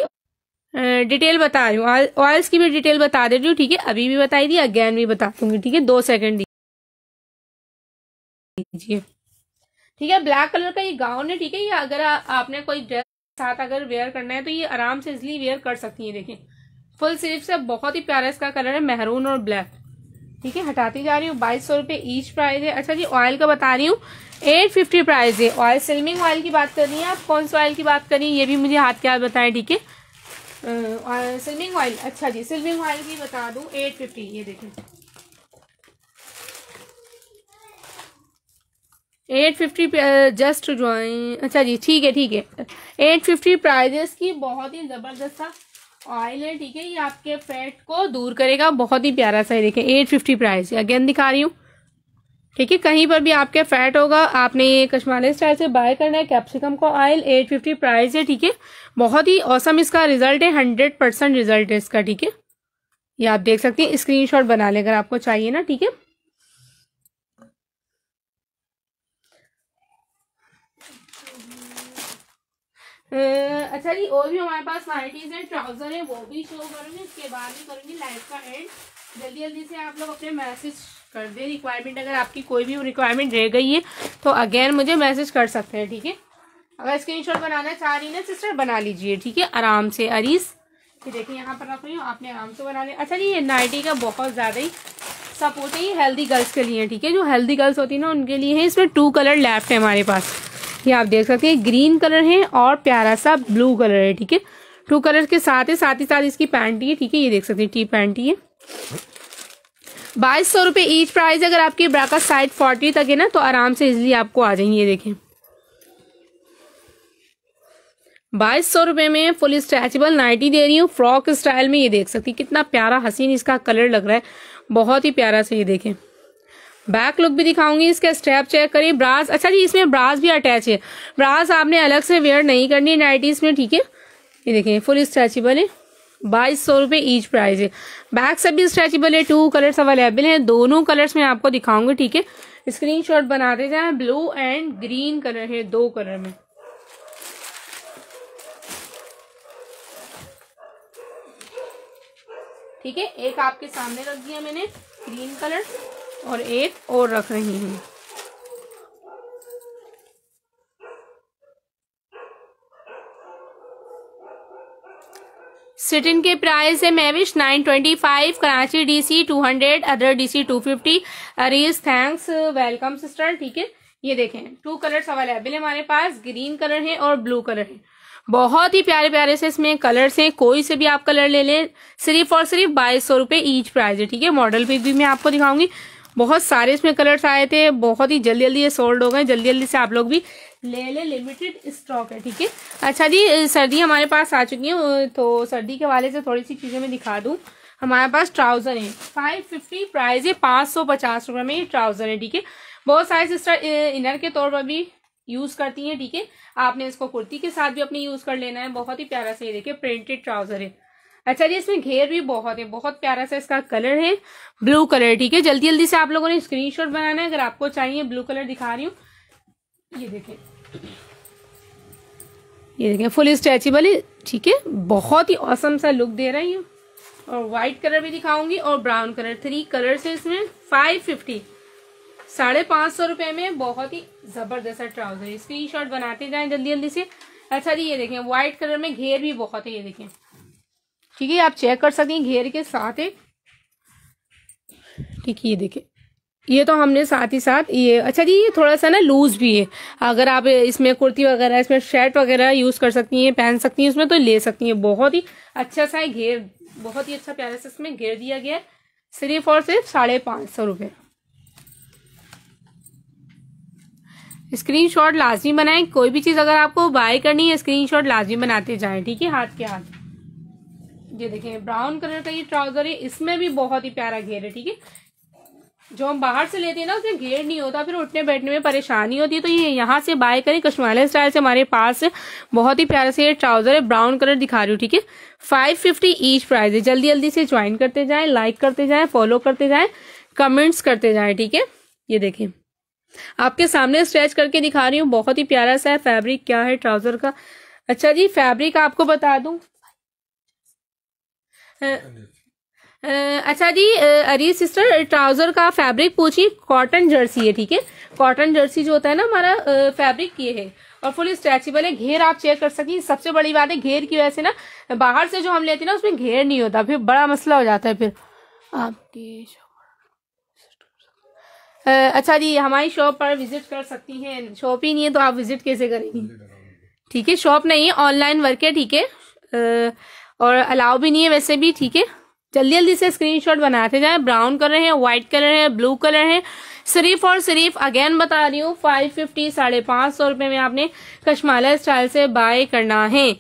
डिटेल बता रही हूँ ऑयल्स की भी डिटेल बता दे रही हूँ ठीक है अभी भी बताई दी अगेन भी बता दूंगी ठीक है दो सेकंड दीजिए ठीक है ब्लैक कलर का ये गाउन है ठीक है ये अगर आ, आपने कोई ड्रेस साथ अगर वेयर करना है तो ये आराम से इजली वेयर कर सकती है देखें फुल स्लीव से बहुत ही प्यारा इसका कलर है मेहरून और ब्लैक ठीक है हटाती जा रही हूँ बाईस सौ रुपये ईच प्राइज है अच्छा जी ऑयल का बता रही हूँ एट फिफ्टी प्राइज़ है ऑयल सिल्मिंग ऑयल की बात कर रही हैं आप कौन सा ऑयल की बात कर रही हैं ये भी मुझे हाथ के हाथ बताएं ठीक है सिल्मिंग ऑयल अच्छा जी सिल्मिंग ऑयल की बता दूँ एट फिफ्टी ये देखें एट फिफ्टी जस्ट ज्वाइन अच्छा जी ठीक है ठीक है एट फिफ्टी प्राइजेस की बहुत ही ज़बरदस्त सा ऑयल है ठीक है ये आपके फैट को दूर करेगा बहुत ही प्यारा सा है देखें एट फिफ्टी प्राइस अगेन दिखा रही हूँ ठीक है कहीं पर भी आपके फैट होगा आपने ये कश्माले स्टाइल से बाय करना है कैप्सिकम का ऑयल एट फिफ्टी प्राइस है ठीक है बहुत ही औसम इसका रिजल्ट है हंड्रेड परसेंट रिजल्ट है इसका ठीक है ये आप देख सकते हैं स्क्रीनशॉट बना लेकर आपको चाहिए ना ठीक है अच्छा जी और भी हमारे पास वराइटीज एंड ट्राउजर है वो भी शो करूंगी उसके बाद भी करूँगी लाइफ का एंड जल्दी जल्दी से आप लोग अपने मैसेज कर दें रिक्वायरमेंट अगर आपकी कोई भी रिक्वायरमेंट रह गई है तो अगेन मुझे मैसेज कर सकते हैं ठीक है अगर स्क्रीन बनाना चाह रही ना सिस्टर बना लीजिए ठीक है आराम से अरीस देखिए यहाँ पर रख रही हूँ आपने आराम से बना लिया अच्छा जी ये नाइटी का बहुत ज़्यादा ही सपोर्ट है ये हेल्दी गर्ल्स के लिए ठीक है जो हेल्दी गर्ल्स होती है ना उनके लिए है इसमें टू कलर लेफ्ट है हमारे पास देखिए आप देख सकते हैं ग्रीन कलर है और प्यारा सा ब्लू कलर है ठीक है टू कलर के साथ है साथ ही साथ इसकी पैंटी है ठीक है ये देख सकते हैं टी पैंटी है बाईस सौ रुपये ईच प्राइस अगर आपके ब्रा का साइज फोर्टी तक है ना तो आराम से इजिली आपको आ जाएंगे ये देखें बाईस सौ रुपये में फुल स्ट्रेचेबल नाइटी दे रही हूँ फ्रॉक स्टाइल में ये देख सकती कितना प्यारा हसीन इसका कलर लग रहा है बहुत ही प्यारा से ये देखें बैक लुक भी दिखाऊंगी इसका स्टेप चेक करें ब्रास अच्छा जी इसमें ब्रास भी अटैच है ब्रास आपने अलग से वेयर नहीं करनी है नाइटीज़ में ठीक है ये देखें फुल स्ट्रेचेबल है बाईस सौ रुपये ईच प्राइस है बैक सब भी स्ट्रेचेबल है टू कलर्स अवेलेबल हैं दोनों कलर्स में आपको दिखाऊंगी ठीक है स्क्रीन शॉट बनाते जाए ब्लू एंड ग्रीन कलर है दो कलर में ठीक है एक आपके सामने रख दिया मैंने ग्रीन कलर और एक और रख रही हूँ सिटिन के प्राइस है twenty 925 Karachi DC 200 other DC 250 Areej thanks welcome sister ठीक है ये देखें टू कलर्स अवेलेबल है हमारे पास ग्रीन कलर है और ब्लू कलर है बहुत ही प्यारे प्यारे से इसमें कलर्स हैं कोई से भी आप कलर ले लें सिर्फ और सिर्फ बाईस सौ रुपये ईच प्राइज है ठीक है मॉडल पिक भी मैं आपको दिखाऊंगी बहुत सारे इसमें कलर्स आए थे बहुत ही जल्दी जल्दी ये सोल्ड हो गए जल्दी जल्दी से आप लोग भी ले ले लिमिटेड स्टॉक है ठीक है अच्छा जी सर्दी हमारे पास आ चुकी है तो सर्दी के हवाले से थोड़ी सी चीज़ें मैं दिखा दूँ हमारे पास ट्राउजर है फाइव फिफ्टी प्राइस है पाँच सौ पचास रुपये में ये ट्राउजर है ठीक है बहुत सारे सिस्टर इनर के तौर पर भी यूज करती हैं ठीक है आपने इसको कुर्ती के साथ भी अपने यूज कर लेना है बहुत ही प्यारा से ये देखिए प्रिंटेड ट्राउजर है अच्छा जी इसमें घेर भी बहुत है बहुत प्यारा सा इसका कलर है ब्लू कलर ठीक है जल्दी जल्दी से आप लोगों ने स्क्रीनशॉट बनाना है अगर आपको चाहिए ब्लू कलर दिखा रही हूँ ये देखे ये देखें फुल स्ट्रेचेबल है ठीक है बहुत ही औसम सा लुक दे रहा है ये और व्हाइट कलर भी दिखाऊंगी और ब्राउन कलर थ्री कलर है इसमें फाइव फिफ्टी साढ़े पांच सौ रुपये में बहुत ही ज़बरदस्त ट्राउज़र स्क्रीन शॉट बनाते जाएं जल्दी जल्दी से अच्छा जी ये देखें व्हाइट कलर में घेर भी बहुत है ये देखें ठीक है आप चेक कर सकती हैं घेर के साथ है ठीक है ये देखिए ये तो हमने साथ ही साथ ये अच्छा जी ये थोड़ा सा ना लूज भी है अगर आप इसमें कुर्ती वगैरह इसमें शर्ट वगैरह यूज कर सकती हैं पहन सकती हैं उसमें तो ले सकती हैं बहुत ही अच्छा सा है घेर बहुत ही अच्छा प्यारा सा इसमें घेर दिया गया है सिर्फ और सिर्फ साढ़े पाँच सौ रुपये स्क्रीन शॉट लाजमी बनाए कोई भी चीज़ अगर आपको बाय करनी है स्क्रीन शॉट लाजमी बनाते जाए ठीक है हाथ के हाथ ये देखें ब्राउन कलर का ये ट्राउजर है इसमें भी बहुत ही प्यारा घेर है ठीक है जो हम बाहर से लेते हैं ना उसमें घेर नहीं होता फिर उठने बैठने में परेशानी होती है तो ये यहाँ से बाय करें कश्मीर स्टाइल से हमारे पास बहुत ही प्यारा से ये ट्राउजर है ब्राउन कलर दिखा रही हूँ ठीक है फाइव फिफ्टी ईच प्राइस है जल्दी जल्दी से ज्वाइन करते जाए लाइक करते जाए फॉलो करते जाए कमेंट्स करते जाए ठीक है ये देखें आपके सामने स्ट्रेच करके दिखा रही हूँ बहुत ही प्यारा सा है फैब्रिक क्या है ट्राउजर का अच्छा जी फैब्रिक आपको बता दू अच्छा जी अरी सिस्टर ट्राउजर का फैब्रिक पूछिए कॉटन जर्सी है ठीक है कॉटन जर्सी जो होता है ना हमारा फैब्रिक ये है और फुल स्ट्रेचेबल है घेर आप चेक कर सकती सबसे बड़ी बात है घेर की वजह से ना बाहर से जो हम लेते हैं ना उसमें घेर नहीं होता फिर बड़ा मसला हो जाता है फिर आपके अच्छा जी हमारी शॉप पर विजिट कर सकती हैं शॉप ही नहीं है तो आप विजिट कैसे करेंगी ठीक है शॉप नहीं है ऑनलाइन वर्क है ठीक है और अलाउ भी नहीं है वैसे भी ठीक है जल्दी जल्दी से स्क्रीनशॉट बनाते जाए ब्राउन कलर है व्हाइट कलर है ब्लू कलर है सिर्फ और सिर्फ अगेन बता रही हूँ फाइव फिफ्टी साढ़े पांच सौ रुपए में आपने कश्माला स्टाइल से बाय करना है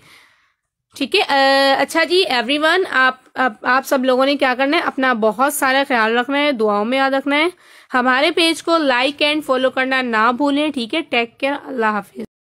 ठीक है अच्छा जी एवरीवन आप, आप आप सब लोगों ने क्या करना है अपना बहुत सारा ख्याल रखना है दुआओं में याद रखना है हमारे पेज को लाइक एंड फॉलो करना ना भूलें ठीक है टेक केयर अल्लाह हाफिज